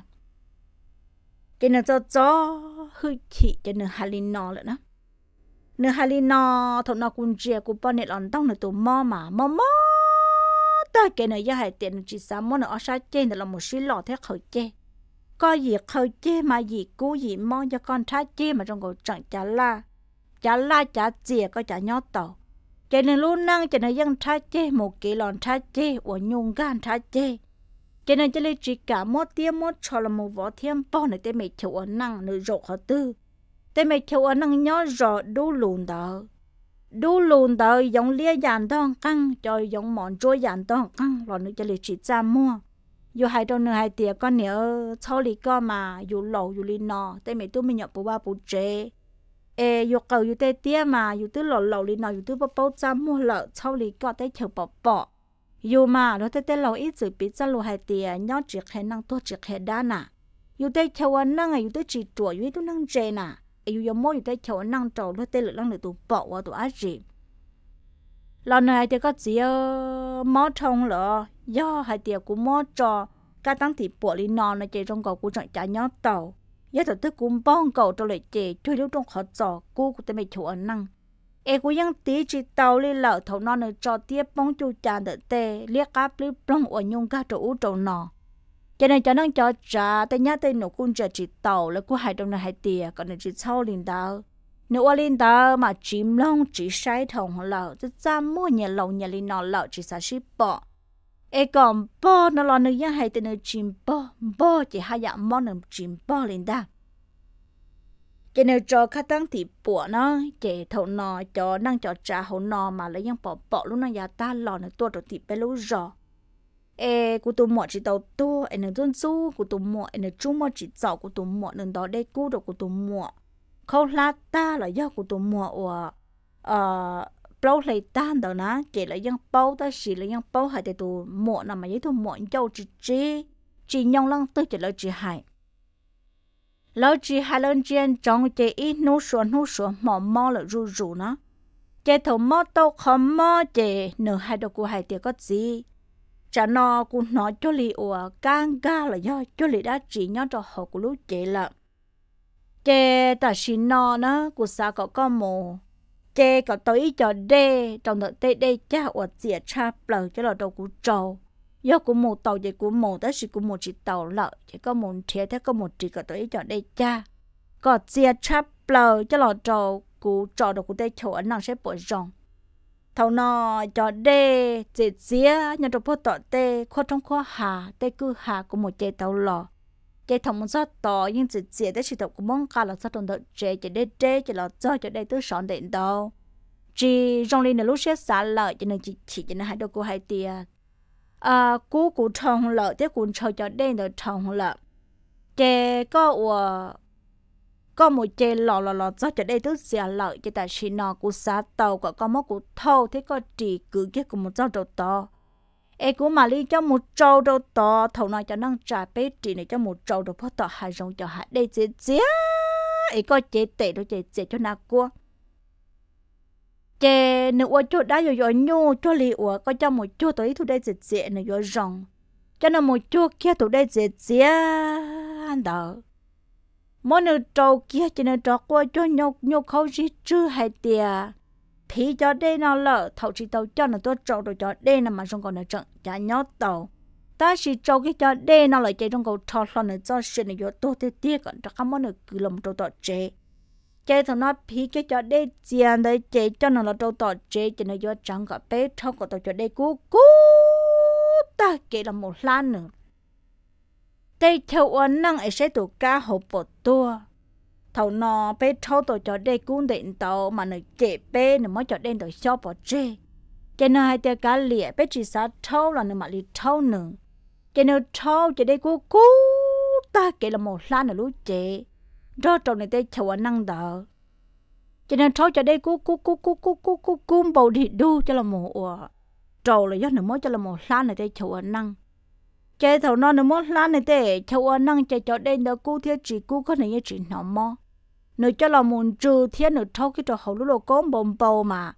cho nên cho cho hơi chị cho nên hà li nọ nữa nữa hà li nọ thằng nọ cũng chia cụ bao nè lon tông nè tụ mò mà mò mò ta cái này giờ hai tiền chỉ sắm món ở sát trên là một xí lọ thế khẩu chê có gì khẩu chê mà gì cú gì mong cho con trái chê mà trong cuộc chẳng chả la chả la chả chìa có chả nhót tàu cho nên luôn năng cho nên dân trái chê một kỷ lòn trái chê của nhung gan trái chê cho nên cho nên chỉ cả mốt tiêm mốt cho là một võ thiên bao này tên mày chịu ở năng nữ rộ họ tư tên mày chịu ở năng nhó rọ đu lùn đó đu lùn tới giống lia dàn thong căng cho giống món chua dàn thong căng rồi nữa cho lì chỉ ra mua dù hai đâu nữa hai tiệc con nữa sau lì con mà dù lẩu dù lì nọ tại mẹ tôi mình nhập bố ba bố chế ê dù cầu dù tê tia mà dù tư lẩu lẩu lì nọ dù tư bố bố ra mua lợ sau lì con tê chờ bọ bọ dù mà nó tê tê lẩu ít rồi biết ra lù hai tiệc nhau chỉ khả năng tôi chỉ khả đa nà dù tê chờ anh năng à dù tê chỉ chuột dù tê năng chế nà yêu yêu mỗi thế chỗ năng trầu lúc tê lực năng lực tụ bỏ qua tụ ác gì lần này thì có chỉ ờ, mó thông lỡ do hai tiệc của mó trò cả tăng thì bỏ đi non là chạy trong cầu của trận trả nhó tàu giá thật tức cũng bong cầu cho lại chè chui lúc trong khó giò cô của tên mày chỗ năng e của dân tí chỉ tàu lên lỡ thầu non là cho tiếp bóng chu tràn đợt tê liếc áp liếc bông ở nhung cá chỗ trầu nọ cho nên cho nên cho trả tới nhát tới nổ cũng trả chỉ tàu là của hai đồng này hai tiền còn là chỉ sau liền đó nếu qua liền đó mà chim long chỉ sai thòng lợ chứ ra mua nhà lầu nhà liền nọ lợ chỉ sa ship bỏ e còn bỏ nó lo nữa nhà hai tên nó chìm bỏ bỏ chỉ hai dạng món nằm chim bỏ liền đó cho nên cho khách tăng thì bỏ nó chạy thầu nọ cho năng cho trả hậu nó mà lấy những bỏ bỏ luôn nó nhà dạ ta lò nó tua rồi thì bé lúc rồi ê cụ tụi mọ chỉ tàu tu em nó dân du cụ tụi mọ em nó chung mọ chỉ dạo cụ tụi mọ nên đó đây cụ đồ cụ tụi mọ khâu la ta là do cụ tụi mọ ở ờ bao lấy tan đó ná chỉ là dân bao ta chỉ là dân bao hại để tụi mọ nằm mà giấy tụi mọ dâu chỉ chỉ chỉ nhong lăng tư chỉ là chỉ hại lâu chỉ hai lần trên trong chỉ ít nô số nô số mọ mò là rù rù nó chỉ thầu mọ tàu không mọ chỉ nửa hai đồ cụ hại tiệc có gì chả nó cũng nói cho lì ủa càng ga là do cho lì đã chỉ nhau cho họ của lúc chế là chế ta chỉ nó nó của xã có con mồ chế có tới cho đê trong đợt tê đê cha ủa chia cha bờ cho là đầu của trâu do của một tàu vậy của một đó chỉ của một chỉ tàu lợ chỉ có một thế thế có một chỉ có tới cho đê cha có chia cha bờ cho là trâu của trâu đầu của tê chỗ nó sẽ bội rong thầu nọ cho đê chết chế nhân trong phố tọt tê khó trong khó hà tê cứ hà của một chế tàu lò chế thầu một giọt tỏ nhưng chết chế tê sự tàu của mong ca là sao trong đợt chế chế đê chế chế là do chế đê tứ sọn đến đâu chỉ rong linh là lúc xét xả lợi cho nên chỉ chỉ cho nên hai đôi cô hai tia à cú cú trồng lợi tê cú trồng cho đê đợt trồng lợi chế có có một chê lò lò lò cho đây thứ sẽ lợi cho ta xì nọ của xã tàu có con mốc của thâu thế có trì cử kia của một rau đầu to e của mà đi cho một trâu đầu to thầu nói cho năng trà bế trì này cho một trâu đầu phát tỏ hai rong cho hạt đây chế chế e có chế tệ đó chế chế cho nà cua chế nữ ở chỗ đã rồi rồi nhô cho lì ở có cho một chỗ tới thu đây chế chế nữa rồi rong cho nên một chỗ kia thu đây chế chế anh đợi món nửa trâu kia chỉ nên trâu qua cho nhục nhục khâu gì chứ hay tiệt, thì cho đây nó lỡ thầu chỉ tàu cho nó tôi trâu rồi cho đây là mà trong còn nửa trận chả nhớ tàu ta chỉ trâu cái cho đây nó lại chạy trong cầu trâu lo nửa cho sự này vô tôi thế tiếc còn cho các món nửa cứ làm trâu tọt chế chế thằng nó phí cái cho đây tiền đấy chế cho nó là trâu tọt chế cho nó vô chẳng cả bé trâu có tàu cho đây cú cú ta kể là một lan nữa tây châu ấn năng ấy sẽ tụ cá hộp bột tua thầu nó bé thâu tổ cho đây cũng định tổ mà nó chạy bé nó mới cho đen tổ cho bỏ chê cho nên hai tiêu cá lìa bé chỉ sát thâu là nó mà lì thâu nữa cho nên thâu cho đây cô cú ta kể là một lá nó lú chế đó trong này tây châu ấn năng đỡ cho nên thâu cho đây cú cú cú cú cú cú cú cú bầu đi đu cho là một trâu là do nó mới cho là một lá này tây châu ấn năng chế thầu nó nó mất lá này thế cháu ở năng chế cháu đây nó cứu thiết chỉ cứu có này chỉ nó mò nó cho là muốn trừ thiết nó thâu cái trò hậu lúc nó có bồn bầu mà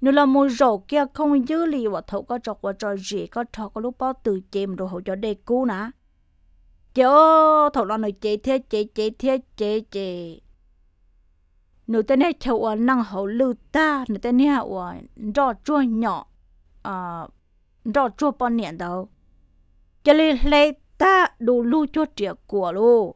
nó là muốn rổ kia không dư lì và thâu có trò và trò gì có trò có lúc bao từ chìm rồi hậu cho đây cứu nà chớ thầu nó nó chế thiết chế chế thiết chế chế nó tên này cháu ở năng hậu lưu ta nó tên này ở ờ, rõ chua nhỏ à ờ, rõ chua bao nhiêu đâu cho nên lấy ta đủ lưu cho trẻ của lô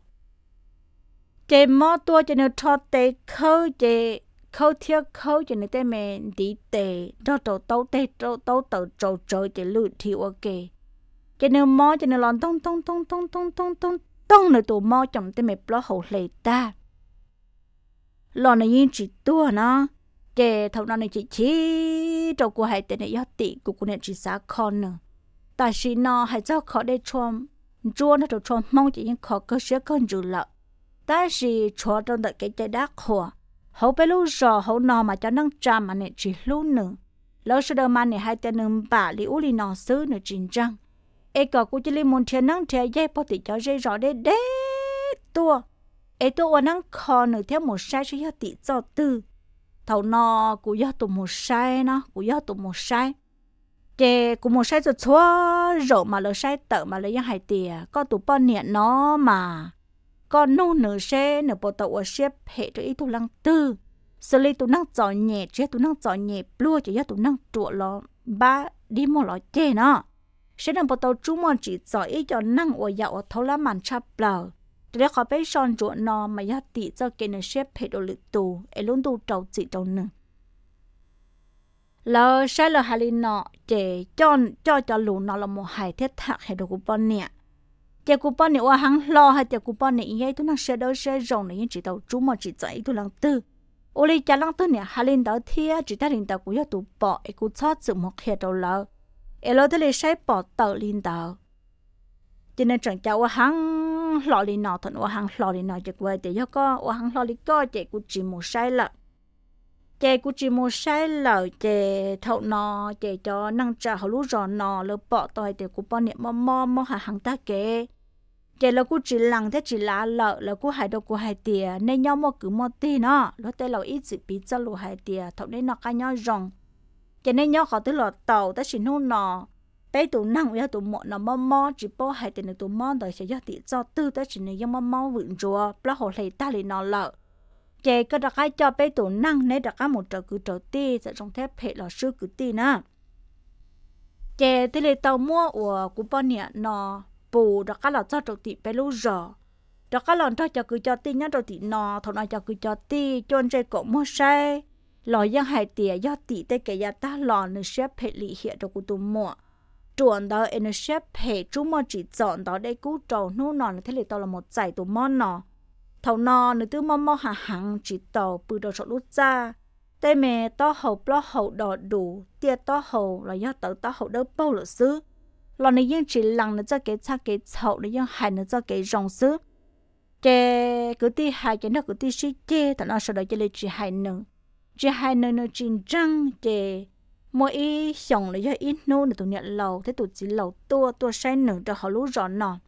chế mò tua cho nên cho tê khâu chế khâu thiết khâu cho nên tê mẹ đi tê đó trâu tâu tê trâu tâu tờ trâu trâu chế lưu thì ok cho nên mò cho nên lon tông tông tông tông tông tông tông tông nữa tụ mò chồng tê mẹ bó hậu lệ ta lon này yên chỉ tua nó chế thầu nó này chỉ chỉ trâu của hai tê này do tị của cô này chỉ xá con nữa ta chỉ nó hay cho khó để chom chua nó được chom mong chỉ những khó cơ sửa con dù lợ ta chỉ chua trong đợt cái trái đá khổ hậu bé lúc rò hậu nó mà cho nâng trà mà nè chỉ lúc nữa lỡ sơ đờ mà nè hai tên nâng bà li u li nó xứ nữa trình trăng ai cọ cũng chỉ li muốn thiên nâng thiên dây bỏ tỉ cho dây rõ đê đê tua ai e tua ở nâng khó nữa theo một sai chứ giờ cho tư thầu nó cũng giờ tụ một sai nó cũng giờ tụ một sai chị cũng một sai rồi rộ mà lỡ sai tợ mà lỡ yang hai tìa có tụ bọn niệm nó mà con nô nửa xe nửa bộ tàu ở xe hệ cho ít tụ lăng tư xử lý tụ năng giỏi nhẹ chứ tụ năng giỏi nhẹ plua chỉ do tụ năng trụ lọ ba đi mua lọ chê nó sẽ nằm bộ tàu chú mòn chỉ giỏi ít cho năng ở dạo ở thấu lá màn chắp lờ để khỏi phải son trụ nó mà do tị cho cái nửa xe hệ đồ lực tù ấy luôn tụ trầu chỉ trầu nửa lo sai lo hali nọ để cho cho cho lù nó là một hài thiết thạc hay đồ coupon nè chỉ coupon nè qua hắn lo hay chỉ coupon nè ngay tôi năng sẽ đâu sẽ rồng nè chỉ đầu chú mà chỉ chạy tôi lăng tư ô li cha lăng tư nè hali đó thia chỉ ta linh tàu cũng 要 tụ bỏ ấy cũng cho sự một hệ đầu lợ ấy lo thế lấy sai bỏ tàu linh tàu cho nên chẳng cháu hắn lo linh nọ thằng hắn lo linh nọ chỉ quay để cho có hắn lo linh có chỉ cũng chỉ một sai lợ chè cũng chỉ một sai lở chè thậu nò chè cho năng trả hậu lúa rò nò lỡ bỏ tỏi để cũng bỏ niệm mò mò mò hạ hàng ta kê chè là cô chỉ lằng thế chỉ lá lỡ là cô hại đâu cô hại tìa nên nhau mò cứ mò tì nó lỡ tê lẩu ít dự bị cho lù hại tìa thậu nên nó cái nhau rồng chè nên nhau khó tới lọ tàu ta chỉ nô nò bé tụ năng với tụ mọ nó mò mò chỉ bỏ hại được tụ mò đòi sẽ do tị cho tư ta chỉ nên nhau mò mò vựng chùa, bỏ hồ lầy ta lì nó lợ chạy cái đặc cái cho bé tổ năng nên đặc cái một trợ cứ trợ tê sẽ trong thép hệ là sư cứ tê nè chạy thế là tàu mua của của bọn nhẹ nó bù đặc cái là cho trợ tê bé lâu giờ đặc cái lần cho cho cứ cho tê nhá trợ tê nó thằng nó cho cứ cho tê cho anh cổ mua xe lò giang hai tía do tì tê cái gia ta lò nên xếp hệ lì hiện cho cụ tụ mua chuẩn đó nên xếp hệ chú mà chỉ chọn đó để cú trầu nô nọ thế là tàu là một giải tụ món nọ thầu nò nữa tư mò mò hà hằng chỉ tàu bự đồ sọ lút ra tê mẹ to hậu lo hậu đỏ đủ tia to hậu là do tớ to hậu đỡ bao lửa xứ lò này yên chỉ lằng nữa cho cái cha cái hậu nữa yên hại nữa cho cái rồng xứ chè cứ ti hại chè nó cứ ti xí chè thằng nó sợ đợi chè lấy chỉ hại nữa chỉ hại nữa nó chỉ răng chè mỗi ý xong là do ít nô nữa tụi nhận lầu thế tụi chỉ lầu tua tua say nữa cho họ lú rõ nọ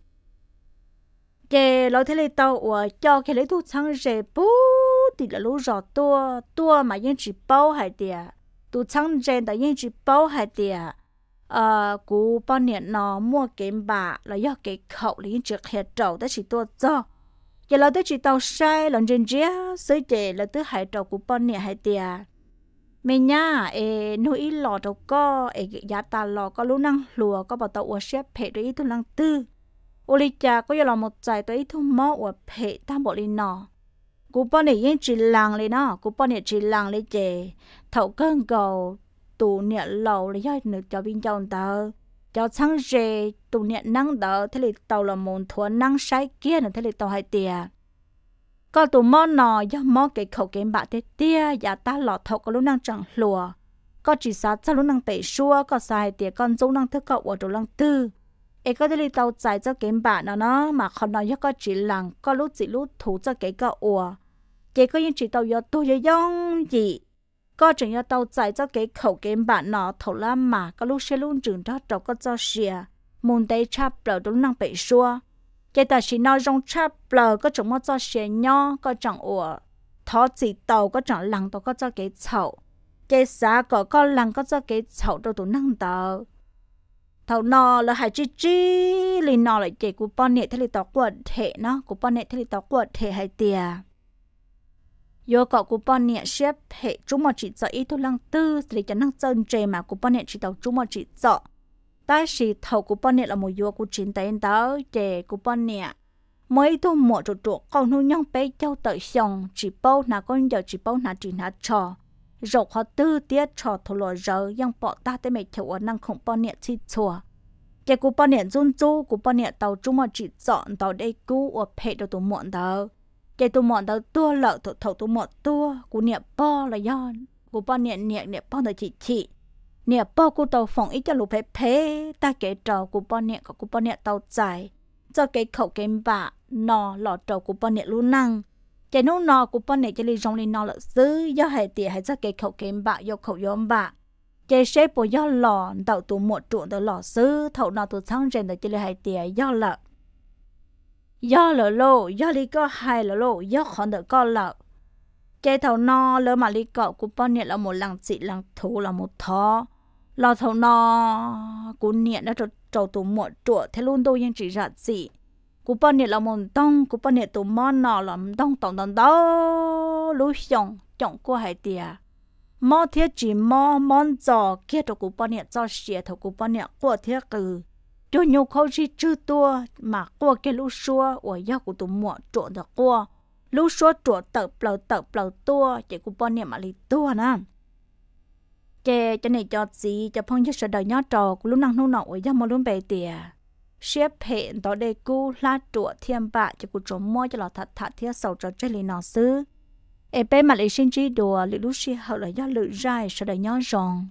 cái lối thế này tàu ở cho cái lấy thuốc sang rẻ bố thì là lúa rõ to to mà yên chỉ bao hay tiệt à. tu sang rẻ đó yên chỉ bao hay tiệt à. ờ cú bao nhiêu nó mua cái bà là do cái khẩu lý trực hệ trầu đó chỉ tua cho giờ là tới chỉ tàu sai lần trên chia sới trẻ là tới hải trầu của bao nhiêu hay tiệt mẹ nhá, ê nuôi ít lò trầu co ê giá ta lò có lúa năng lùa có bảo tàu ở xếp hệ rồi ít tu năng tư ô li cha có yêu một giải tới thu mò của phê bộ li nọ cú bọn này yên chỉ làng li nọ cú bọn này chỉ làng li chè thầu cơn cầu tụ niệm lầu li do nước cho bên trong tờ cho sáng rề tụ niệm năng đỡ thế li tàu là môn thua năng sai kia là tàu hai tiệt có tụ mò nọ do mò cái khẩu cái bạc thế tia giả ta lọ thầu có lúc năng chẳng lùa có chỉ sát sao lúc năng tẩy xua có sai tiệt con giống năng thức cậu ở chỗ năng tư ai có đi tàu chạy cho cái bạn nó mà không nói cho có chỉ lằng có lúc chỉ lúc thủ cho cái cái ủa chỉ có những chỉ tàu yo tôi yo yong gì có chừng yo tàu chạy cho cái khẩu cái bạn nó thầu la mà có lúc sẽ luôn trường đó trâu có cho xìa muốn đây chắp lờ đúng năng bị xua cái ta chỉ nói rong chắp lờ có chừng mà cho xìa nho có chẳng ủa thó chỉ tàu có chẳng lằng tàu có cho cái chậu cái xã có có lằng có cho cái chậu đâu tụ năng tàu thầu nò là hai chi chi lì nò lại chỉ của bọn nè thế lì tao quật thể nó của bọn nè thế lì tao quật thể hai tia yo cọ của bọn nè xếp hệ chúng mà chỉ sợ ít thôi lăng tư thì chẳng năng chân trề mà của bọn nè chỉ tao chúng mà chỉ sợ tại chỉ thầu của bọn nè là một yo của chín tay đó chè của bọn nè mấy thu mộ chỗ chỗ còn nuôi nhong bé châu tới xong chỉ bao nà con giờ chỉ bao nà chỉ nà trò rồi họ tư tiết cho thổ lộ rỡ yang bỏ ta tới mấy chỗ năng không bỏ niệm chi chùa cái cú bỏ niệm run chu cú bỏ niệm tàu chung mà chỉ dọn tàu đây cú ở phe đầu tụ muộn đó cái tụ muộn đó tua lỡ thổ thổ tụ muộn tua cú niệm bỏ là yon cú bỏ niệm niệm niệm bỏ là chỉ chỉ Niệm bỏ cú tàu phòng ít cho lũ phe phe ta kể trò cú bỏ niệm có cú bỏ niệm tàu chạy, cho cái khẩu cái vạ nò lọ trò cú bỏ niệm luôn năng cái nô nọ của bọn này cái li rong li nọ là dư do hệ tiệt hệ ra cái khẩu kiếm bạ do khẩu yếm bạ chế xếp của do lò đầu tụ một trụ đầu lò dư thầu nọ tụ sang rèn đỡ cái li hệ tiệt do lợ do lợ lô do li có hai lợ lô do khó đỡ có lợ chế thầu nọ lỡ mà li cọ của bọn này là một lần dị lần thú là một thó lò thầu nọ của niệm đã trầu tụ một trụ thế luôn tôi nhưng chỉ ra dị cú bọn nè là mồm đông cú bọn nè tụ mòn nọ là mồm đông tông tông đó lú xong chọn cô hai tiề mò thiết chỉ mò mòn giò kia thọ cú bọn nè cho xìa thọ cú bọn nè qua thiết cừ cho nhiều khâu chi chư tua mà qua cái lú xua ở nhà của tụ mọ trộn được qua lú xua trộn tờ bờ tờ bờ tua chỉ cú bọn nè mà lì tua nè chè cho này cho gì cho phong nhất sợ đời nhớ trò của lúc năng nô nọ ở nhà mà luôn bề tiề xếp hệ đó đề cu la trụ thiên bạ cho cụ trống mua cho lọ thật thật thiên sầu cho chơi lì nọ sư ebe mà lấy sinh chi đùa lì lúc xì hậu là do lự dài sợ đời nhó ròng